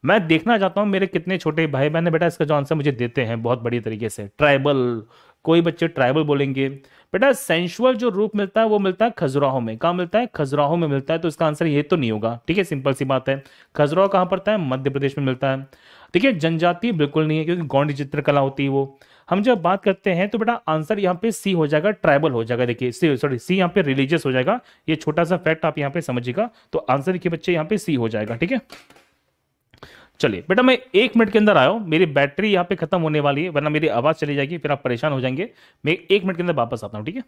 मैं देखना चाहता हूँ मेरे कितने छोटे भाई बहन बेटा इसका जो आंसर मुझे देते हैं बहुत बढ़िया तरीके से ट्राइबल कोई बच्चे ट्राइबल बोलेंगे बेटा सेंशुअल जो रूप मिलता है वो मिलता है खजुराहो में कहाँ मिलता है खजुराहो में मिलता है तो इसका आंसर ये तो नहीं होगा ठीक है सिंपल सी बात है खजुराहो कहाँ पड़ता है मध्य प्रदेश में मिलता है ठीक है जनजाति बिल्कुल नहीं है क्योंकि गौंडी चित्रकला होती है वो हम जब बात करते हैं तो बेटा आंसर यहाँ पे सी हो जाएगा ट्राइबल हो जाएगा देखिए सी सॉरी सी यहाँ पे रिलीजियस हो जाएगा ये छोटा सा फैक्ट आप यहाँ पे समझिएगा तो आंसर देखिए बच्चे यहाँ पे सी हो जाएगा ठीक है चलिए बेटा मैं एक मिनट के अंदर आया हूँ मेरी बैटरी यहाँ पे खत्म होने वाली है वरना मेरी आवाज़ चली जाएगी फिर आप परेशान हो जाएंगे मैं एक मिनट के अंदर वापस आता हूँ ठीक है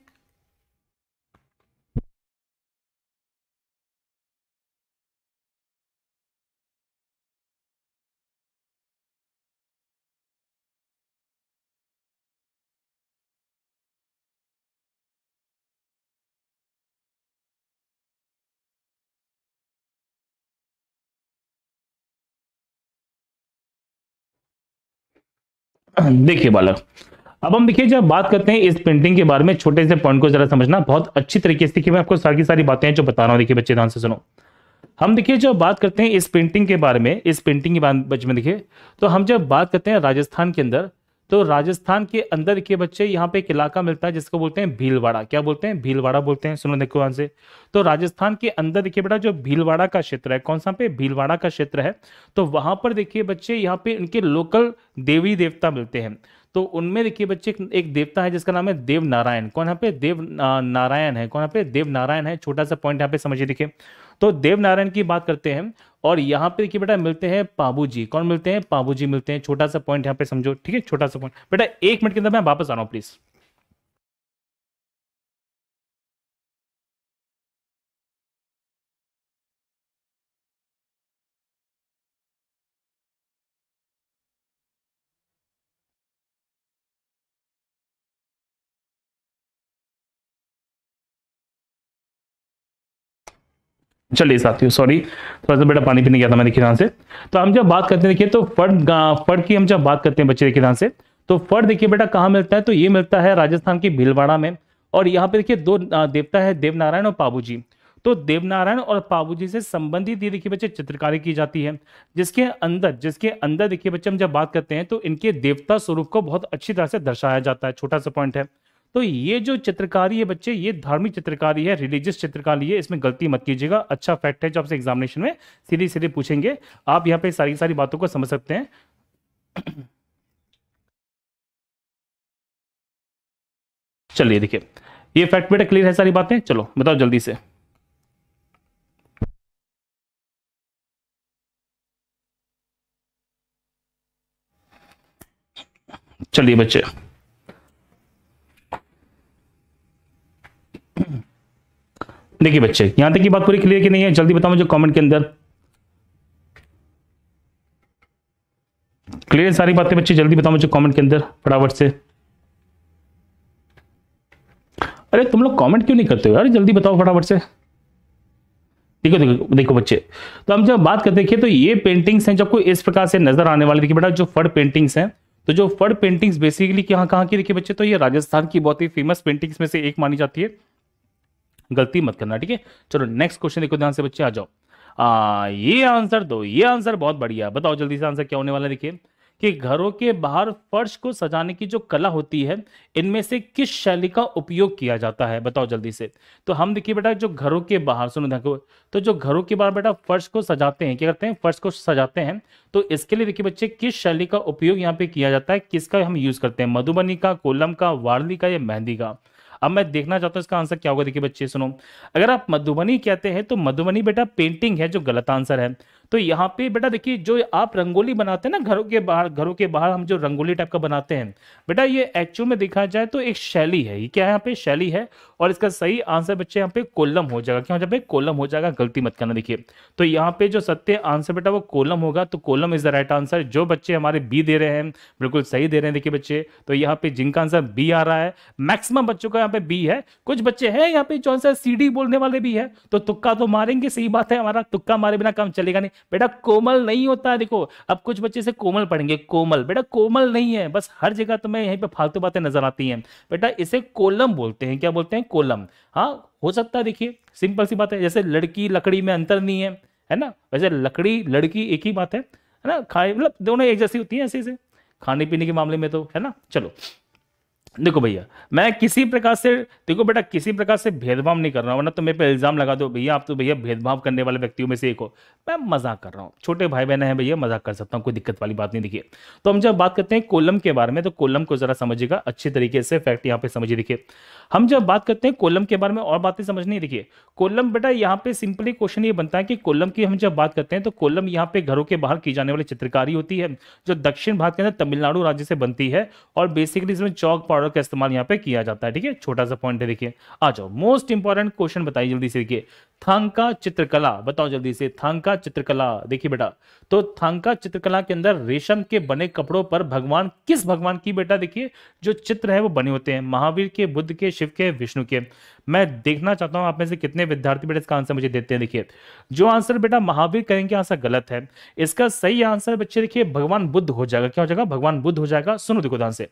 देखिए बालक अब हम देखिए जब बात करते हैं इस पेंटिंग के बारे में छोटे से पॉइंट को जरा समझना बहुत अच्छी तरीके से देखिए मैं आपको सारी सारी बातें जो बता रहा हूँ देखिए बच्चे ध्यान से सुनो हम देखिए जब बात करते हैं इस पेंटिंग के बारे में इस पेंटिंग के बारे में देखिए तो हम जब बात करते हैं राजस्थान के अंदर तो राजस्थान के अंदर के बच्चे यहाँ पे एक इलाका मिलता है जिसको बोलते हैं भीलवाड़ा क्या बोलते हैं भीलवाड़ा बोलते हैं सुनो देखो यहाँ से तो राजस्थान के अंदर देखिए बेटा जो भीलवाड़ा का क्षेत्र है कौन सा पे भीलवाड़ा का क्षेत्र है तो वहां पर देखिए बच्चे यहाँ पे इनके लोकल देवी देवता मिलते हैं तो उनमें देखिए बच्चे एक देवता है जिसका नाम है देव नारायण कौन यहाँ पे देव नारायण है कौन यहाँ पे देव नारायण है छोटा सा पॉइंट यहाँ पे समझिए देखिए तो देव नारायण की बात करते हैं और यहाँ पे देखिए बेटा मिलते हैं पाबू जी कौन मिलते हैं पाबू जी मिलते हैं छोटा सा पॉइंट यहाँ पे समझो ठीक है छोटा सा पॉइंट बेटा एक मिनट के अंदर मैं वापस आ रहा हूँ प्लीज़ चलिए साथियों सॉरी थोड़ा सा बेटा पानी पीने गया था मैं देखिए ध्यान से तो हम जब बात करते हैं देखिए तो फट फट की हम जब बात करते हैं बच्चे देखिए ध्यान से तो फट देखिए बेटा कहाँ मिलता है तो ये मिलता है राजस्थान के भीलवाड़ा में और यहाँ पे देखिए दो देवता है देवनारायण और पाबू तो देवनारायण और पाबू से संबंधित ये देखिए बच्चे चित्रकारी की जाती है जिसके अंदर जिसके अंदर देखिए बच्चे हम जब बात करते हैं तो इनके देवता स्वरूप को बहुत अच्छी तरह से दर्शाया जाता है छोटा सा पॉइंट है तो ये जो चित्रकारी है बच्चे ये धार्मिक चित्रकारी है रिलीजियस चित्रकारी है इसमें गलती मत कीजिएगा अच्छा फैक्ट है जो आपसे एग्जामिनेशन में सीधे सीधे पूछेंगे आप यहाँ पे सारी सारी बातों को समझ सकते हैं चलिए देखिए ये फैक्ट बेटा क्लियर है सारी बातें चलो बताओ जल्दी से चलिए बच्चे देखिए बच्चे यहां तक की बात पूरी क्लियर की नहीं है जल्दी बताओ मुझे कमेंट के अंदर क्लियर सारी बातें बच्चे जल्दी बताओ मुझे कमेंट के अंदर फटाफट से अरे तुम लोग कमेंट क्यों नहीं करते हो अरे जल्दी बताओ फटाफट से देखो देखो देखो बच्चे तो हम जब बात करते देखिए तो ये पेंटिंग्स हैं जब कोई इस प्रकार से नजर आने वाली देखिए बेटा जो फड़ पेंटिंग्स हैं तो जो फड़ पेंटिंग्स बेसिकली कहाँ कहाँ की देखिए बच्चे तो ये राजस्थान की बहुत ही फेमस पेंटिंग्स में से एक मानी जाती है गलती मत करना ठीक है चलो नेक्स्ट क्वेश्चन देखो ध्यान से बच्चे आ जाओ आ, ये आंसर दो ये आंसर बहुत बढ़िया बताओ जल्दी से आंसर क्या होने वाला देखिए कि घरों के बाहर फर्श को सजाने की जो कला होती है इनमें से किस शैली का उपयोग किया जाता है बताओ जल्दी से तो हम देखिए बेटा जो घरों के बाहर सुनो देखो तो जो घरों के बाहर बेटा फर्श को सजाते हैं क्या करते हैं फर्श को सजाते हैं तो इसके लिए देखिए बच्चे किस शैली का उपयोग यहाँ पे किया जाता है किसका हम यूज करते हैं मधुबनी का कोलम का वारली का या मेहंदी का अब मैं देखना चाहता हूँ इसका आंसर क्या होगा देखिए बच्चे सुनो अगर आप मधुबनी कहते हैं तो मधुबनी बेटा पेंटिंग है जो गलत आंसर है तो यहाँ पे बेटा देखिए जो आप रंगोली बनाते हैं ना घरों के बाहर घरों के बाहर हम जो रंगोली टाइप का बनाते हैं बेटा ये एक्चुअल में देखा जाए तो एक शैली है ये क्या है यहाँ पे शैली है और इसका सही आंसर बच्चे यहाँ पे कोलम हो जाएगा क्यों पे कोलम हो जाएगा गलती मत करना देखिए तो यहाँ पे जो सत्य आंसर बेटा वो कोलम होगा तो kolam is the right answer जो बच्चे हमारे बी दे रहे हैं बिल्कुल सही दे रहे हैं देखिए बच्चे तो यहाँ पे जिनका आंसर बी आ रहा है मैक्सिमम बच्चों का यहाँ पे बी है कुछ बच्चे हैं यहाँ पे जो आंसर सी डी बोलने वाले भी है तो तुक्का तो मारेंगे सही बात है हमारा तुक्का मारे बिना काम चलेगा नहीं बेटा कोमल नहीं होता देखो अब कुछ बच्चे से कोमल पढ़ेंगे कोमल बेटा कोमल नहीं है बस हर जगह तुम्हें यहीं पे फालतू बातें नजर आती हैं बेटा इसे कोलम बोलते हैं क्या बोलते हैं कोलम हाँ हो सकता है देखिए सिंपल सी बात है जैसे लड़की लकड़ी में अंतर नहीं है है ना वैसे लकड़ी लड़की एक ही बात है है ना खाए मतलब दोनों एक जैसी होती है ऐसे ऐसे खाने पीने के मामले में तो है ना चलो देखो भैया मैं किसी प्रकार से देखो बेटा किसी प्रकार से भेदभाव नहीं कर रहा हूँ वरना तो मेरे पे इल्ज़ाम लगा दो भैया आप तो भैया भेदभाव करने वाले व्यक्तियों में से एक हो मैं मजाक कर रहा हूँ छोटे भाई बहन हैं भैया मजाक कर सकता हूँ कोई दिक्कत वाली बात नहीं दिखिए तो हम जब बात करते हैं कोलम के बारे में तो कोलम को ज़रा समझिएगा अच्छे तरीके से फैक्ट यहाँ पे समझिए देखिए हम जब बात करते हैं कोलम के बारे में और बातें समझ नहीं दिखिए कोलम बेटा यहाँ पे सिंपली क्वेश्चन ये बनता है कि कोलम की हम जब बात करते हैं तो कोलम यहाँ पे घरों के बाहर की जाने वाली चित्रकारी होती है जो दक्षिण भारत के अंदर तमिलनाडु राज्य से बनती है और बेसिकली इसमें चौक पाड़ एरो का इस्तेमाल यहाँ पे किया जाता है ठीक है छोटा सा पॉइंट है देखिए आ जाओ मोस्ट इंपॉर्टेंट क्वेश्चन बताइए जल्दी से देखिए थांका चित्रकला बताओ जल्दी से थांका चित्रकला देखिए बेटा तो थांका चित्रकला के अंदर रेशम के बने कपड़ों पर भगवान किस भगवान की बेटा देखिए जो चित्र है वो बने होते हैं महावीर के बुद्ध के शिव के विष्णु के मैं देखना चाहता हूं आप में से कितने विद्यार्थी बेटा इसका आंसर मुझे देते हैं देखिए जो आंसर बेटा महावीर करेंगे आंसर गलत है इसका सही आंसर बच्चे देखिए भगवान बुद्ध हो जाएगा क्या हो जाएगा भगवान बुद्ध हो जाएगा सुनो देखो ध्यान से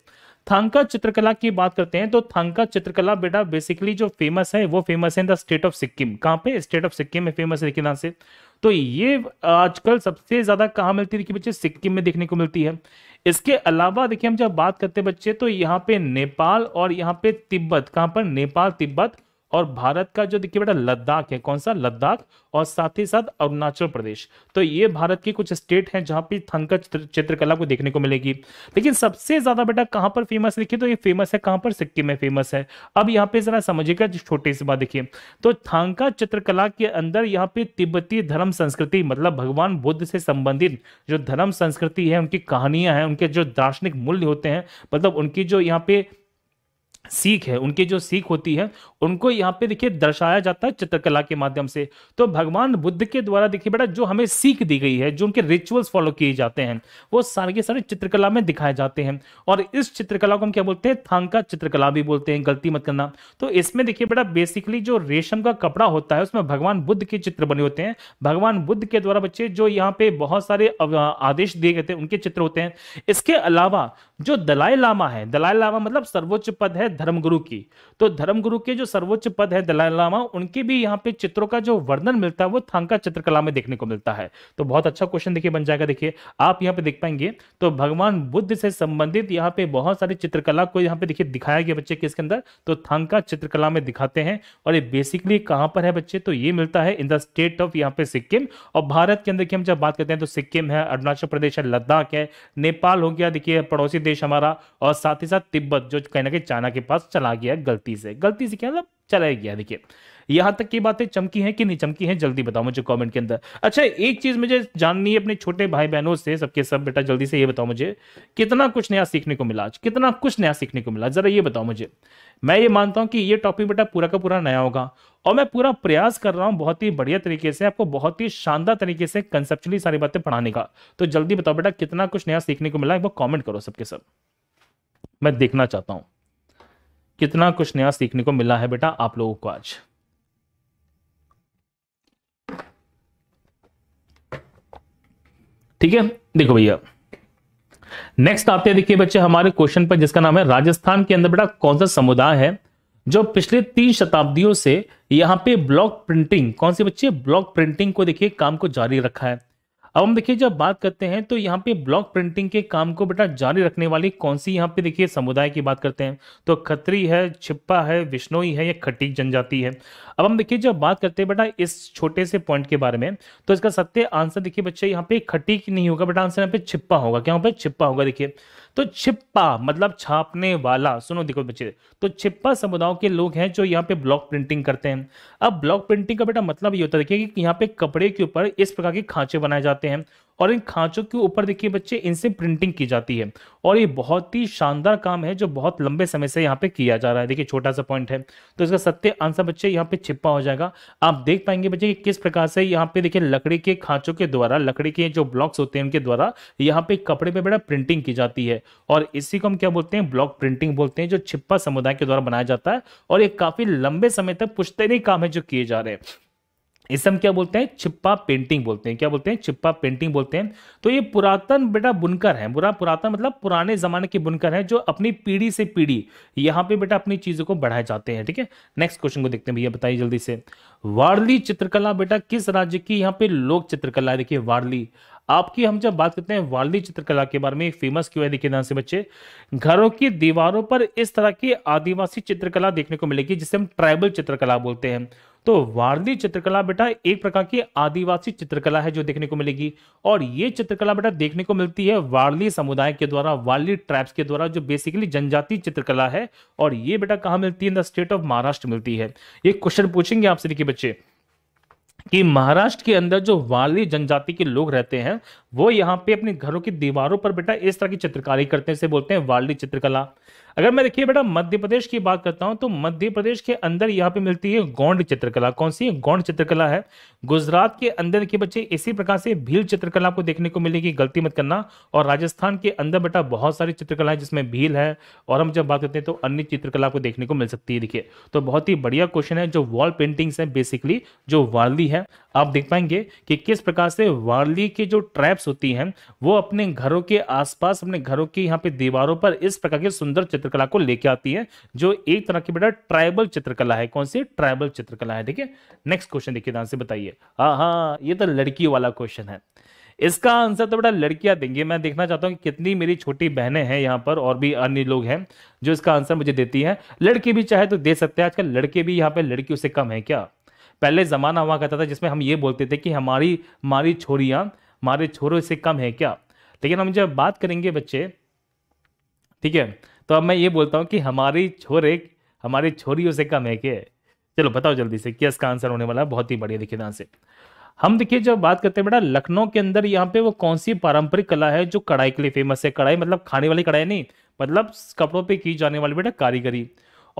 थांका चित्रकला की बात करते हैं तो थांका चित्रकला बेटा बेसिकली जो फेमस है वो फेमस है in the state of Sikkim कहाँ पे स्टेट ऑफ सिक्किम में फेमस है देखिए ध्यान से तो ये आजकल सबसे ज़्यादा कहाँ मिलती है देखिए बच्चे सिक्किम में देखने को मिलती है इसके अलावा देखिए हम जब बात करते हैं बच्चे तो यहाँ पे नेपाल और यहाँ पे तिब्बत कहाँ पर नेपाल तिब्बत और भारत का जो देखिए बेटा लद्दाख है कौन सा लद्दाख और साथ ही साथ अरुणाचल प्रदेश तो ये भारत की कुछ स्टेट हैं जहां पे थन चित्रकला को देखने को मिलेगी लेकिन सबसे ज्यादा बेटा कहां पर फेमस देखिए तो ये फेमस है कहां पर सिक्किम में फेमस है अब यहाँ पे जरा समझिएगा छोटी सी बात देखिए तो थांका चित्रकला के अंदर यहाँ पे तिब्बती धर्म संस्कृति मतलब भगवान बुद्ध से संबंधित जो धर्म संस्कृति है उनकी कहानियां हैं उनके जो दार्शनिक मूल्य होते हैं मतलब उनकी जो यहाँ पे सीख है उनकी जो सीख होती है उनको यहाँ पे देखिए दर्शाया जाता है चित्रकला के माध्यम से तो भगवान बुद्ध के द्वारा देखिए बेटा जो हमें सीख दी गई है जो उनके रिचुअल्स फॉलो किए जाते हैं वो सारे के सारे चित्रकला में दिखाए जाते हैं और इस चित्रकला को हम क्या बोलते हैं थांका चित्रकला भी बोलते हैं गलती मत करना तो इसमें देखिए बेटा बेसिकली जो रेशम का कपड़ा होता है उसमें भगवान बुद्ध के चित्र बने होते हैं भगवान बुद्ध के द्वारा बच्चे जो यहाँ पे बहुत सारे आदेश दिए गए थे उनके चित्र होते हैं इसके अलावा जो दलाई लामा है दलाई लामा मतलब सर्वोच्च पद है धर्मगुरु की तो धर्मगुरु के जो सर्वोच्च पद है दलाई लामा उनके भी यहाँ पे चित्रों का जो वर्णन मिलता है वो थांका चित्रकला में देखने को मिलता है तो बहुत अच्छा क्वेश्चन देखिए बन जाएगा देखिए आप यहाँ पे देख पाएंगे तो भगवान बुद्ध से संबंधित यहाँ पे बहुत सारी चित्रकला को यहाँ पे देखिए दिखाया गया बच्चे किसके अंदर तो थांका चित्रकला में दिखाते हैं और ये बेसिकली कहाँ पर है बच्चे तो ये मिलता है इन द स्टेट ऑफ यहाँ पे सिक्किम और भारत के अंदर की हम जब बात करते हैं तो सिक्किम है अरुणाचल प्रदेश है लद्दाख है नेपाल हो गया देखिए पड़ोसी देश देश हमारा और साथ ही साथ तिब्बत जो कहना कि चाइना के पास चला गया गलती से गलती से क्या मतलब चला गया देखिए यहां तक की बातें चमकी हैं कि नहीं चमकी हैं जल्दी बताओ मुझे कमेंट के अंदर अच्छा एक चीज मुझे जाननी है अपने छोटे भाई बहनों से सबके सब बेटा जल्दी से ये बताओ मुझे कितना कुछ नया सीखने को मिला आज कितना कुछ नया सीखने को मिला जरा ये बताओ मुझे मैं ये मानता हूं कि ये टॉपिक बेटा पूरा का पूरा नया होगा और मैं पूरा प्रयास कर रहा हूं बहुत ही बढ़िया तरीके से आपको बहुत ही शानदार तरीके से कंसेप्चुअली सारी बातें पढ़ाने का तो जल्दी बताओ बेटा कितना कुछ नया सीखने को मिला एक बार कॉमेंट करो सबके सब मैं देखना चाहता हूं कितना कुछ नया सीखने को मिला है बेटा आप लोगों को आज ठीक है देखो भैया नेक्स्ट आते हैं देखिए बच्चे हमारे क्वेश्चन पर जिसका नाम है राजस्थान के अंदर बेटा कौन सा समुदाय है जो पिछले तीन शताब्दियों से यहां पे ब्लॉक प्रिंटिंग कौन से बच्चे ब्लॉक प्रिंटिंग को देखिए काम को जारी रखा है अब हम देखिए जब बात करते हैं तो यहाँ पे ब्लॉक प्रिंटिंग के काम को बेटा जारी रखने वाली कौन सी यहाँ पे देखिए समुदाय की बात करते हैं तो खत्री है छिप्पा है विष्णोई है या खटीक जनजाति है अब हम देखिए जब बात करते हैं बेटा इस छोटे से पॉइंट के बारे में तो इसका सत्य आंसर देखिए बच्चे यहाँ पे खटीक नहीं होगा बेटा आंसर यहाँ पे छिप्पा होगा क्या यहाँ पे छिप्पा होगा देखिए तो छिप्पा मतलब छापने वाला सुनो देखो बच्चे तो छिप्पा समुदायों के लोग हैं जो यहाँ पे ब्लॉक प्रिंटिंग करते हैं अब ब्लॉक प्रिंटिंग का बेटा मतलब ये होता है देखिए कि यहाँ पे कपड़े के ऊपर इस प्रकार के खांचे बनाए जाते हैं और इन खांचों के ऊपर देखिए बच्चे इनसे प्रिंटिंग की जाती है और ये बहुत ही शानदार काम है जो बहुत लंबे समय से यहाँ पे किया जा रहा है देखिए छोटा सा पॉइंट है तो इसका सत्य आंसर बच्चे यहाँ पे छिपा हो जाएगा आप देख पाएंगे बच्चे कि किस प्रकार से यहाँ पे देखिए लकड़ी के खांचों के द्वारा लकड़ी के जो ब्लॉक्स होते हैं उनके द्वारा यहाँ पे कपड़े पे बड़ा प्रिंटिंग की जाती है और इसी को हम क्या बोलते हैं ब्लॉक प्रिंटिंग बोलते हैं जो छिप्पा समुदाय के द्वारा बनाया जाता है और ये काफी लंबे समय तक पुश्तैनी काम है जो किए जा रहे हैं इसे हम क्या बोलते हैं छिप्पा पेंटिंग बोलते हैं क्या बोलते हैं छिप्पा पेंटिंग बोलते हैं तो ये पुरातन बेटा बुनकर है बुरा पुरातन मतलब पुराने जमाने के बुनकर है जो अपनी पीढ़ी से पीढ़ी यहाँ पे बेटा अपनी चीज़ों को बढ़ाए जाते हैं ठीक है नेक्स्ट क्वेश्चन को देखते हैं भैया बताइए जल्दी से वारली चित्रकला बेटा किस राज्य की यहाँ पे लोक चित्रकला है देखिए वारली आपकी हम जब बात करते हैं वारली चित्रकला के बारे में एक फेमस क्यों है देखिए ध्यान से बच्चे घरों की दीवारों पर इस तरह की आदिवासी चित्रकला देखने को मिलेगी जिसे हम ट्राइबल चित्रकला बोलते हैं तो वारली चित्रकला बेटा एक प्रकार की आदिवासी चित्रकला है जो देखने को मिलेगी और ये चित्रकला बेटा देखने को मिलती है वारली समुदाय के द्वारा वारली ट्राइब्स के द्वारा जो बेसिकली जनजातीय चित्रकला है और ये बेटा कहाँ मिलती है in the state of Maharashtra मिलती है ये क्वेश्चन पूछेंगे आपसे देखिए बच्चे कि महाराष्ट्र के अंदर जो वाली जनजाति के लोग रहते हैं वो यहाँ पे अपने घरों की दीवारों पर बेटा इस तरह की चित्रकारी करते हैं इसे बोलते हैं वाली चित्रकला अगर मैं देखिए बेटा मध्य प्रदेश की बात करता हूँ तो मध्य प्रदेश के अंदर यहाँ पे मिलती है गौंड चित्रकला कौन सी गौंड चित्रकला है गुजरात के अंदर के बच्चे इसी प्रकार से भील चित्रकला आपको देखने को मिलेगी गलती मत करना और राजस्थान के अंदर बेटा बहुत सारी चित्रकला है जिसमें भील है और हम जब बात करते हैं तो अन्य चित्रकला आपको देखने को मिल सकती है देखिए तो बहुत ही बढ़िया क्वेश्चन है जो वॉल पेंटिंग्स है बेसिकली जो वाली है आप देख पाएंगे कि किस प्रकार से वार्ली के जो ट्रैप्स लाइट्स होती हैं वो अपने घरों के आसपास अपने घरों के यहाँ पे दीवारों पर इस प्रकार की सुंदर चित्रकला को लेके आती है जो एक तरह की बेटा ट्राइबल चित्रकला है कौन सी ट्राइबल चित्रकला है ठीक है नेक्स्ट क्वेश्चन देखिए ध्यान से बताइए हाँ हाँ ये तो लड़की वाला क्वेश्चन है इसका आंसर तो बेटा लड़कियां देंगे मैं देखना चाहता हूँ कि कितनी मेरी छोटी बहनें हैं यहाँ पर और भी अन्य लोग हैं जो इसका आंसर मुझे देती हैं लड़के भी चाहे तो दे सकते हैं आजकल लड़के भी यहाँ पे लड़की से कम है क्या पहले ज़माना हुआ करता था जिसमें हम ये बोलते थे कि हमारी हमारी छोरियाँ हमारे छोरों से कम है क्या लेकिन हम जब बात करेंगे बच्चे ठीक है तो अब मैं ये बोलता हूँ कि हमारी छोरे हमारी छोरियों से कम है क्या चलो बताओ जल्दी से क्या इसका आंसर होने वाला है बहुत ही बढ़िया देखिए ध्यान से हम देखिए जब बात करते हैं बेटा लखनऊ के अंदर यहाँ पे वो कौन सी पारंपरिक कला है जो कढ़ाई के लिए फेमस है कढ़ाई मतलब खाने वाली कढ़ाई नहीं मतलब कपड़ों पे की जाने वाली बेटा कारीगरी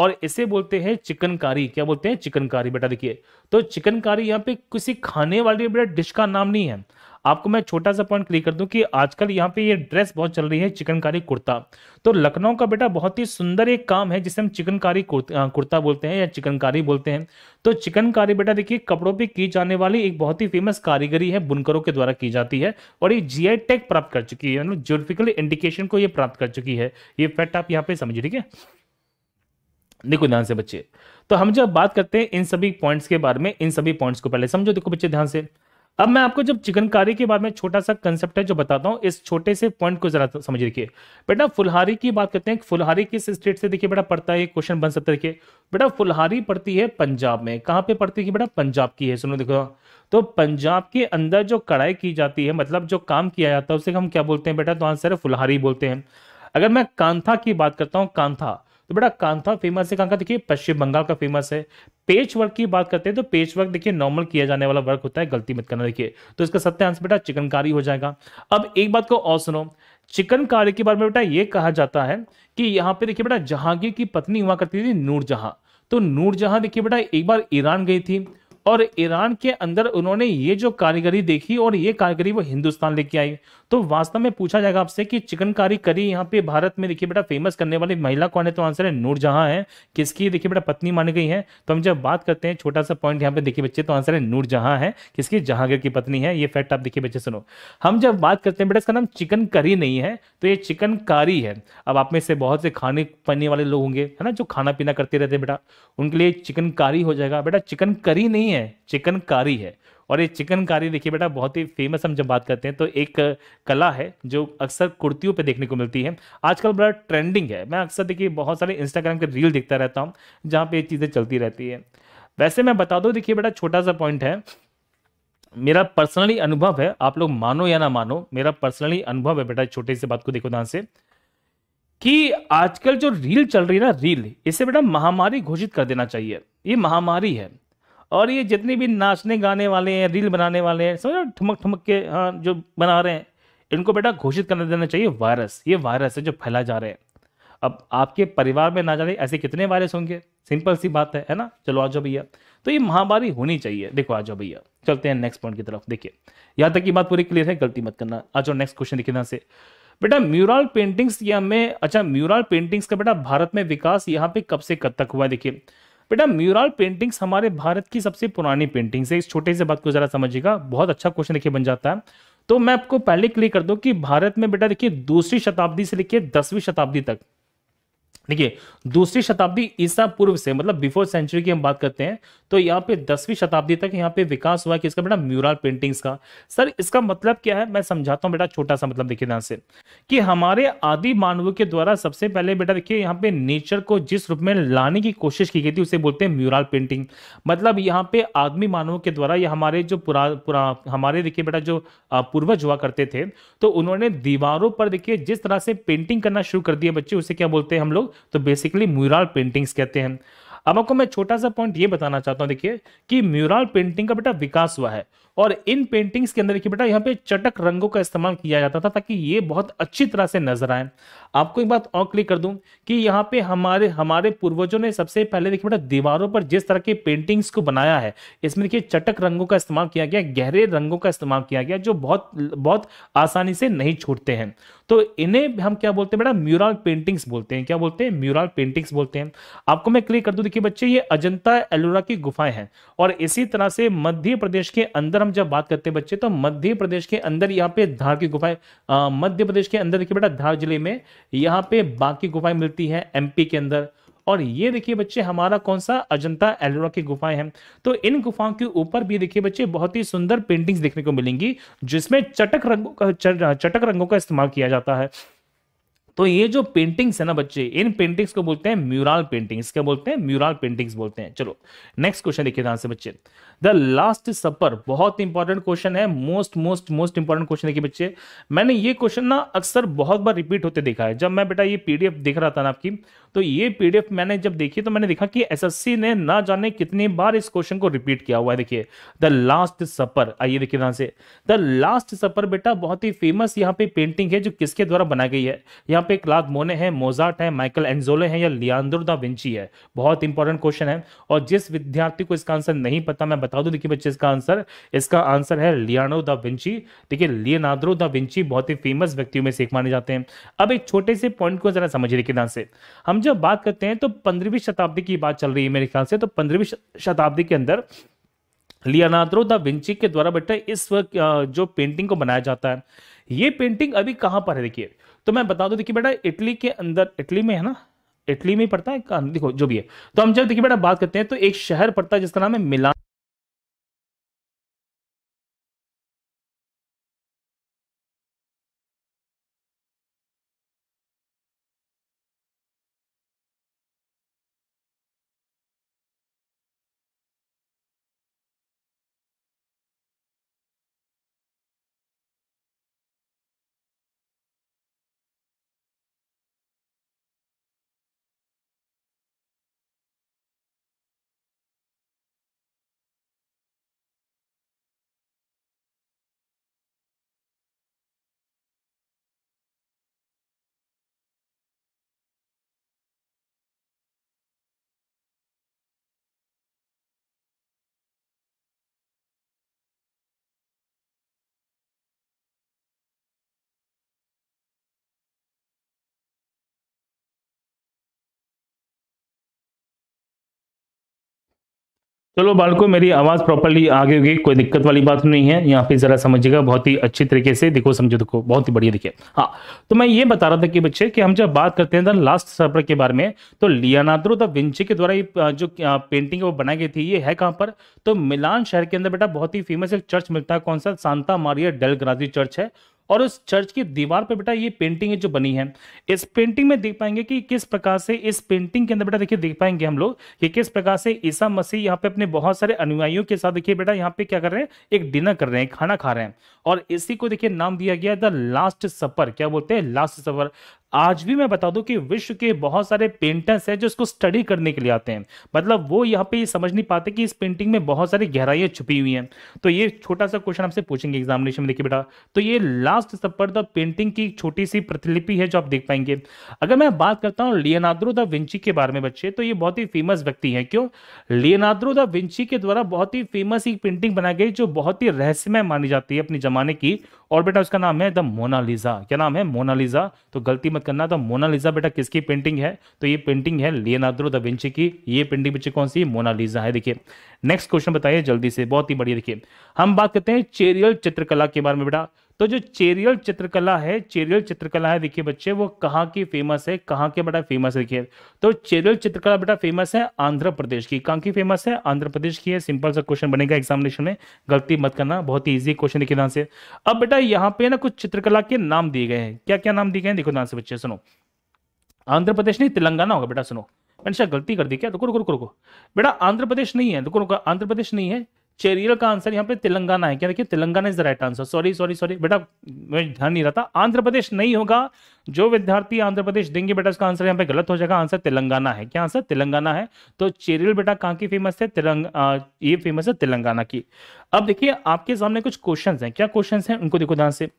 और इसे बोलते हैं चिकनकारी क्या बोलते हैं चिकनकारी बेटा देखिए तो चिकनकारी यहाँ पे किसी खाने वाली बेटा डिश का नाम नहीं है आपको मैं छोटा सा पॉइंट क्लियर कर दूं कि आजकल यहाँ पे ये ड्रेस बहुत चल रही है चिकनकारी कुर्ता तो लखनऊ का बेटा बहुत ही सुंदर एक काम है जिसे हम चिकनकारी कुर्ता बोलते हैं या चिकनकारी बोलते हैं तो चिकनकारी बेटा देखिए कपड़ों पर की जाने वाली एक बहुत ही फेमस कारीगरी है बुनकरों के द्वारा की जाती है और ये जी आई प्राप्त कर चुकी है मतलब इंडिकेशन को ये प्राप्त कर चुकी है ये फैक्ट आप यहाँ पे समझिए ठीक है देखो ध्यान से बच्चे तो हम जब बात करते हैं इन सभी पॉइंट्स के बारे में इन सभी पॉइंट्स को पहले समझो देखो बच्चे ध्यान से अब मैं आपको जब चिकनकारी के बारे में छोटा सा कंसेप्ट है जो बताता हूँ इस छोटे से पॉइंट को जरा समझ रखिए बेटा फुलहारी की बात करते हैं फुलहारी किस स्टेट से देखिए बेटा पड़ता है क्वेश्चन बन सकता है बेटा फुलहारी पड़ती है पंजाब में कहाँ पे पड़ती है बेटा पंजाब की है सुनो देखो तो पंजाब के अंदर जो कढ़ाई की जाती है मतलब जो काम किया जाता है उसे हम क्या बोलते हैं बेटा तो आंसर है फुलहारी बोलते हैं अगर मैं कांथा की बात करता हूँ कांथा तो बेटा कांथा फेमस है कांका देखिए पश्चिम बंगाल का फेमस है पेच वर्क की बात करते हैं तो पेच वर्क देखिए नॉर्मल किया जाने वाला वर्क होता है गलती मत करना देखिए तो इसका सत्य आंसर बेटा चिकनकारी हो जाएगा अब एक बात को और सुनो चिकनकारी के बारे में बेटा ये कहा जाता है कि यहाँ पे देखिए बेटा जहांगीर की पत्नी हुआ करती थी नूरजहां तो नूरजहां देखिए बेटा एक बार ईरान गई थी और ईरान के अंदर उन्होंने ये जो कारीगरी देखी और ये कारीगरी वो हिंदुस्तान लेके आई तो वास्तव में पूछा जाएगा आपसे कि चिकनकारी करी यहाँ पे भारत में देखिए बेटा फेमस करने वाली महिला कौन है तो आंसर है नूरजहां है किसकी देखिए बेटा पत्नी मानी गई है तो हम जब बात करते हैं छोटा सा पॉइंट यहाँ पे देखिए बच्चे तो आंसर है नूरजहां है किसकी जहांगीर की पत्नी है ये फैक्ट आप देखिए बच्चे सुनो हम जब बात करते हैं बेटा इसका नाम चिकन करी नहीं है तो ये चिकनकारी है अब आप में से बहुत से खाने पीने वाले लोग होंगे है ना जो खाना पीना करते रहते हैं बेटा उनके लिए चिकनकारी हो जाएगा बेटा चिकन करी नहीं है चिकनकारी है और ये चिकनकारी देखिए बेटा बहुत ही फेमस हम जब बात करते हैं तो एक कला है जो अक्सर कुर्तियों पे देखने को मिलती है आजकल बड़ा ट्रेंडिंग है मैं अक्सर देखिए बहुत सारे इंस्टाग्राम के रील देखता रहता हूँ जहाँ पे ये चीज़ें चलती रहती है वैसे मैं बता दूँ देखिए बेटा छोटा सा पॉइंट है मेरा पर्सनली अनुभव है आप लोग मानो या ना मानो मेरा पर्सनली अनुभव है बेटा छोटे से बात को देखो ध्यान से कि आजकल जो रील चल रही है ना रील इसे बेटा महामारी घोषित कर देना चाहिए ये महामारी है और ये जितने भी नाचने गाने वाले हैं रील बनाने वाले हैं समझो ठमक ठमक के हाँ जो बना रहे हैं इनको बेटा घोषित करने देना चाहिए वायरस ये वायरस है जो फैला जा रहे हैं अब आपके परिवार में ना जाने ऐसे कितने वायरस होंगे सिंपल सी बात है है ना चलो आ जाओ भैया तो ये महामारी होनी चाहिए देखो आ जाओ भैया चलते हैं नेक्स्ट पॉइंट की तरफ देखिए यहाँ तक की बात पूरी क्लियर है गलती मत करना आ जाओ नेक्स्ट क्वेश्चन देखिए से बेटा म्यूरल पेंटिंग्स या में अच्छा म्यूरल पेंटिंग्स का बेटा भारत में विकास यहाँ पे कब से कब तक हुआ देखिए बेटा म्यूरल पेंटिंग्स हमारे भारत की सबसे पुरानी पेंटिंग्स है इस छोटे से बात को जरा समझिएगा बहुत अच्छा क्वेश्चन देखिए बन जाता है तो मैं आपको पहले क्लियर कर दूं कि भारत में बेटा देखिए दूसरी शताब्दी से लेकर दसवीं शताब्दी तक देखिए दूसरी शताब्दी ईसा पूर्व से मतलब बिफोर सेंचुरी की हम बात करते हैं तो यहाँ पे दसवीं शताब्दी तक यहाँ पे विकास हुआ किसका बेटा म्यूरल पेंटिंग्स का सर इसका मतलब क्या है मैं समझाता हूँ बेटा छोटा सा मतलब देखिए ध्यान से कि हमारे आदि मानवों के द्वारा सबसे पहले बेटा देखिए यहाँ पे नेचर को जिस रूप में लाने की कोशिश की गई थी उसे बोलते हैं म्यूरल पेंटिंग मतलब यहाँ पे आदमी मानवों के द्वारा या हमारे जो पुरा, पुरा हमारे देखिए बेटा जो पूर्वज हुआ करते थे तो उन्होंने दीवारों पर देखिए जिस तरह से पेंटिंग करना शुरू कर दिया बच्चे उसे क्या बोलते हैं हम लोग तो बेसिकली म्यूरल पेंटिंग्स कहते हैं अब आपको मैं छोटा सा पॉइंट ये बताना चाहता हूँ देखिए कि म्यूरल पेंटिंग का बेटा विकास हुआ है और इन पेंटिंग्स के अंदर देखिए बेटा यहाँ पे चटक रंगों का इस्तेमाल किया जाता था ताकि ये बहुत अच्छी तरह से नजर आए आपको एक बात और क्लिक कर दूं कि यहाँ पे हमारे हमारे पूर्वजों ने सबसे पहले देखिए बेटा दीवारों पर जिस तरह के पेंटिंग्स को बनाया है इसमें देखिए चटक रंगों का इस्तेमाल किया गया गहरे रंगों का इस्तेमाल किया गया जो बहुत बहुत आसानी से नहीं छूटते हैं तो इन्हें हम क्या बोलते हैं बेटा म्यूरल पेंटिंग्स बोलते हैं क्या बोलते हैं म्यूरल पेंटिंग्स बोलते हैं आपको मैं क्लिक कर दूं देखिए बच्चे ये अजंता एलोरा की गुफाएं हैं और इसी तरह से मध्य प्रदेश के अंदर हम जब बात करते हैं बच्चे तो मध्य प्रदेश के अंदर यहाँ पे धार की गुफाएं मध्य प्रदेश के अंदर देखिए बेटा धार जिले में यहाँ पे बाकी गुफाएं मिलती है एमपी के अंदर और ये देखिए बच्चे हमारा कौन सा अजंता एलोरा की गुफाएं हैं तो इन गुफाओं के ऊपर भी देखिए बच्चे बहुत ही सुंदर पेंटिंग्स देखने को मिलेंगी जिसमें चटक रंगों का चटक रंगों का इस्तेमाल किया जाता है तो ये जो पेंटिंग्स है ना बच्चे इन पेंटिंग्स को बोलते हैं म्यूरल पेंटिंग्स क्या बोलते हैं म्यूरल पेंटिंग्स बोलते हैं चलो नेक्स्ट क्वेश्चन देखिए ध्यान से बच्चे द लास्ट सपर बहुत इंपॉर्टेंट क्वेश्चन है most most most important question देखिए बच्चे मैंने ये क्वेश्चन ना अक्सर बहुत बार रिपीट होते देखा है जब मैं बेटा ये पीडीएफ देख रहा था ना आपकी तो ये पीडीएफ मैंने जब देखी तो मैंने देखा कि एसएससी ने ना जाने कितनी बार इस क्वेश्चन को रिपीट किया हुआ है देखिए द लास्ट सपर आइए देखिए ध्यान से द लास्ट सपर बेटा बहुत ही फेमस यहाँ पे पेंटिंग है जो किसके द्वारा बनाई गई है यहाँ यहाँ पे क्लाद मोने हैं मोजार्ट है माइकल एंजोले हैं या लियांद्रो दा विंची है बहुत इंपॉर्टेंट क्वेश्चन है और जिस विद्यार्थी को इसका आंसर नहीं पता मैं बता दूं देखिए बच्चे इसका आंसर इसका आंसर है लियानो दा विंची देखिए लियनाद्रो दा विंची बहुत ही फेमस व्यक्तियों में से एक माने जाते हैं अब एक छोटे से पॉइंट को जरा समझिए देखिए ध्यान से हम जब बात करते हैं तो पंद्रहवीं शताब्दी की बात चल रही है मेरे ख्याल से तो पंद्रहवीं शताब्दी के अंदर लियानाद्रो दा विंची के द्वारा बेटा इस जो पेंटिंग को बनाया जाता है ये पेंटिंग अभी कहाँ पर है देखिए तो मैं बता दूं देखिए बेटा इटली के अंदर इटली में है ना इटली में पड़ता है देखो जो भी है तो हम जब देखिए बेटा बात करते हैं तो एक शहर पड़ता है जिसका नाम है मिलान चलो बालको मेरी आवाज़ प्रॉपरली आगे होगी कोई दिक्कत वाली बात नहीं है यहाँ पे ज़रा समझिएगा बहुत ही अच्छी तरीके से देखो समझो देखो बहुत ही बढ़िया देखिए हाँ तो मैं ये बता रहा था कि बच्चे कि हम जब बात करते हैं लास्ट सफर के बारे में तो लियानाद्रो द विंची के द्वारा जो पेंटिंग वो बनाई गई थी ये है कहाँ पर तो मिलान शहर के अंदर बेटा बहुत ही फेमस एक चर्च मिलता है कौन सा Santa Maria del Grazie church है और उस चर्च की दीवार पर बेटा ये पेंटिंग है जो बनी है इस पेंटिंग में देख पाएंगे कि किस प्रकार से इस पेंटिंग के अंदर बेटा देखिए देख पाएंगे हम लोग कि किस प्रकार से ईसा मसीह यहाँ पे अपने बहुत सारे अनुयायियों के साथ देखिए बेटा यहाँ पे क्या कर रहे हैं एक डिनर कर रहे हैं खाना खा रहे हैं और इसी को देखिए नाम दिया गया द लास्ट सफर क्या बोलते हैं लास्ट सफर आज भी मैं बता दूं कि विश्व के बहुत सारे पेंटर्स हैं जो इसको स्टडी करने के लिए आते हैं मतलब वो यहाँ पे समझ नहीं पाते कि इस पेंटिंग में बहुत सारी गहराइयाँ छुपी हुई हैं तो ये छोटा सा क्वेश्चन आपसे पूछेंगे एग्जामिनेशन में देखिए बेटा तो ये लास्ट सब पर द पेंटिंग की छोटी सी प्रतिलिपि है जो आप देख पाएंगे अगर मैं बात करता हूँ लियनाद्रो द विंची के बारे में बच्चे तो ये बहुत ही फेमस व्यक्ति है क्यों लियनाद्रो द विंची के द्वारा बहुत ही फेमस एक पेंटिंग बनाई गई जो बहुत ही रहस्यमय मानी जाती है अपने जमाने की और बेटा उसका नाम है द मोनालिजा क्या नाम है मोनालिजा तो गलती मत मत करना तो मोनालिजा बेटा किसकी पेंटिंग है तो ये पेंटिंग है लियनार्डो द विंची की ये पेंटिंग पीछे कौन सी मोनालिजा है देखिए नेक्स्ट क्वेश्चन बताइए जल्दी से बहुत ही बढ़िया देखिए हम बात करते हैं चेरियल चित्रकला के बारे में बेटा तो जो चेरियल चित्रकला है चेरियल चित्रकला है देखिए बच्चे वो कहाँ की फेमस है कहाँ के बेटा फेमस है देखिए तो चेरियल चित्रकला बेटा फेमस है आंध्र प्रदेश की कहाँ की फेमस है आंध्र प्रदेश की है सिंपल सा क्वेश्चन बनेगा एग्जामिनेशन में गलती मत करना बहुत ही ईजी क्वेश्चन देखिए ध्यान से अब बेटा यहाँ पे ना कुछ चित्रकला के नाम दिए गए हैं क्या क्या नाम दिए गए देखो ध्यान से बच्चे सुनो आंध्र प्रदेश नहीं तेलंगाना होगा बेटा सुनो मैंने गलती कर दी क्या तो रुको रुको रुको बेटा आंध्र प्रदेश नहीं है रुको रुको आंध्र प्रदेश नहीं है चेरियल का आंसर यहाँ पे तेलंगाना है क्या देखिए Telangana is the right answer sorry sorry sorry बेटा मैं ध्यान नहीं रहा था आंध्र प्रदेश नहीं होगा जो विद्यार्थी आंध्र प्रदेश देंगे बेटा उसका आंसर यहाँ पे गलत हो जाएगा आंसर तेलंगाना है क्या आंसर तेलंगाना है तो चेरियल बेटा कहाँ की फेमस है तेलंग ये फेमस है तेलंगाना की अब देखिए आपके सामने कुछ क्वेश्चन है क्या क्वेश्चन है उनको देखो ध्यान से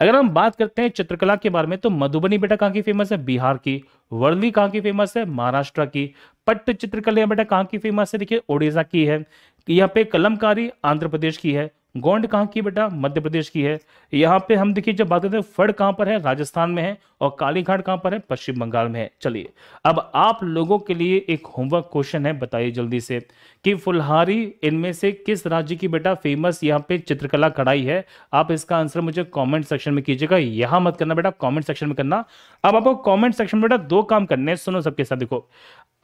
अगर हम बात करते हैं चित्रकला के बारे में तो मधुबनी बेटा कहाँ की फेमस है बिहार की वर्ली कहाँ की फेमस है महाराष्ट्र की पट्ट चित्रकला बेटा कहाँ की फेमस है देखिए ओडिशा की है कि यहाँ पे कलमकारी आंध्र प्रदेश की है गोंड कहाँ की बेटा मध्य प्रदेश की है यहाँ पे हम देखिए जब बात करते हैं फड़ कहाँ पर है राजस्थान में है और कालीघाट कहाँ पर है पश्चिम बंगाल में है चलिए अब आप लोगों के लिए एक होमवर्क क्वेश्चन है बताइए जल्दी से कि फुलहारी इनमें से किस राज्य की बेटा फेमस यहाँ पे चित्रकला कढ़ाई है आप इसका आंसर मुझे कॉमेंट सेक्शन में कीजिएगा यहाँ मत करना बेटा कॉमेंट सेक्शन में करना अब आपको कॉमेंट सेक्शन में बेटा दो काम करने सुनो सबके साथ देखो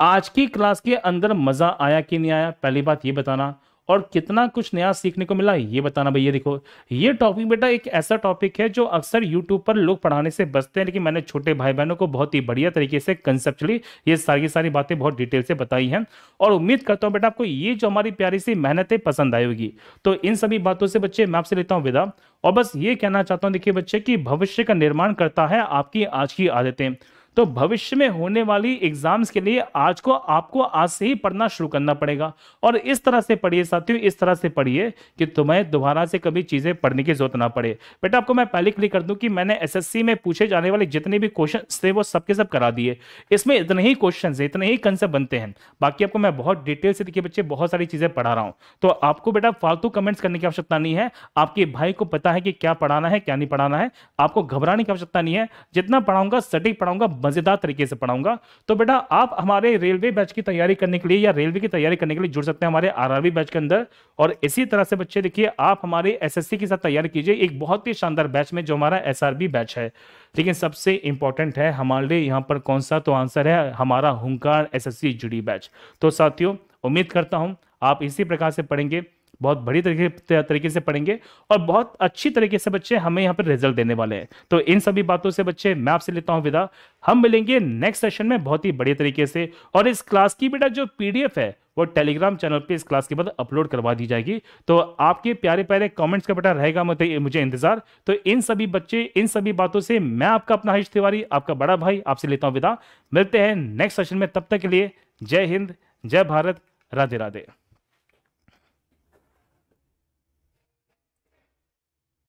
आज की क्लास के अंदर मजा आया कि नहीं आया पहली बात ये बताना और कितना कुछ नया सीखने को मिला ये बताना भैया देखो ये टॉपिक बेटा एक ऐसा टॉपिक है जो अक्सर यूट्यूब पर लोग पढ़ाने से बचते हैं लेकिन मैंने छोटे भाई बहनों को बहुत ही बढ़िया तरीके से कंसेप्चुअली ये सारी सारी बातें बहुत डिटेल से बताई हैं और उम्मीद करता हूँ बेटा आपको ये जो हमारी प्यारी सी मेहनत है पसंद आएगी तो इन सभी बातों से बच्चे मैं आपसे लेता हूँ विदा और बस ये कहना चाहता हूँ देखिए बच्चे की भविष्य का निर्माण करता है आपकी आज की आदतें तो भविष्य में होने वाली एग्जाम्स के लिए आज को आपको आज से ही पढ़ना शुरू करना पड़ेगा और इस तरह से पढ़िए साथियों इस तरह से पढ़िए कि तुम्हें दोबारा से कभी चीज़ें पढ़ने की जरूरत ना पड़े बेटा आपको मैं पहले क्लिक कर दूं कि मैंने एसएससी में पूछे जाने वाले जितने भी क्वेश्चन थे वो सबके सब करा दिए इसमें इतने ही क्वेश्चन इतने ही कंसेप्ट बनते हैं बाकी आपको मैं बहुत डिटेल से देखिए बच्चे बहुत सारी चीज़ें पढ़ा रहा हूँ तो आपको बेटा फालतू कमेंट्स करने की आवश्यकता नहीं है आपके भाई को पता है कि क्या पढ़ाना है क्या नहीं पढ़ाना है आपको घबराने की आवश्यकता नहीं है जितना पढ़ाऊंगा सटीक पढ़ाऊंगा मज़ेदार तरीके से पढ़ाऊंगा तो बेटा आप हमारे रेलवे बैच की तैयारी करने के लिए या रेलवे की तैयारी करने के लिए जुड़ सकते हैं हमारे आरआरबी बैच के अंदर और इसी तरह से बच्चे देखिए आप हमारे एसएससी के साथ तैयारी कीजिए एक बहुत ही शानदार बैच में जो हमारा एस बैच है लेकिन सबसे इंपॉर्टेंट है हमारे यहाँ पर कौन सा तो आंसर है हमारा हुंकार एस जुड़ी बैच तो साथियों उम्मीद करता हूँ आप इसी प्रकार से पढ़ेंगे बहुत बढ़िया तरीके तरीके से पढ़ेंगे और बहुत अच्छी तरीके से बच्चे हमें यहाँ पर रिजल्ट देने वाले हैं तो इन सभी बातों से बच्चे मैं आपसे लेता हूँ विदा हम मिलेंगे नेक्स्ट सेशन में बहुत ही बढ़िया तरीके से और इस क्लास की बेटा जो पीडीएफ है वो टेलीग्राम चैनल पे इस क्लास के बाद अपलोड करवा दी जाएगी तो आपके प्यारे प्यारे कमेंट्स का बेटा रहेगा मुझे इंतजार तो इन सभी बच्चे इन सभी बातों से मैं आपका अपना हरीश तिवारी आपका बड़ा भाई आपसे लेता हूँ विदा मिलते हैं नेक्स्ट सेशन में तब तक के लिए जय हिंद जय भारत राधे राधे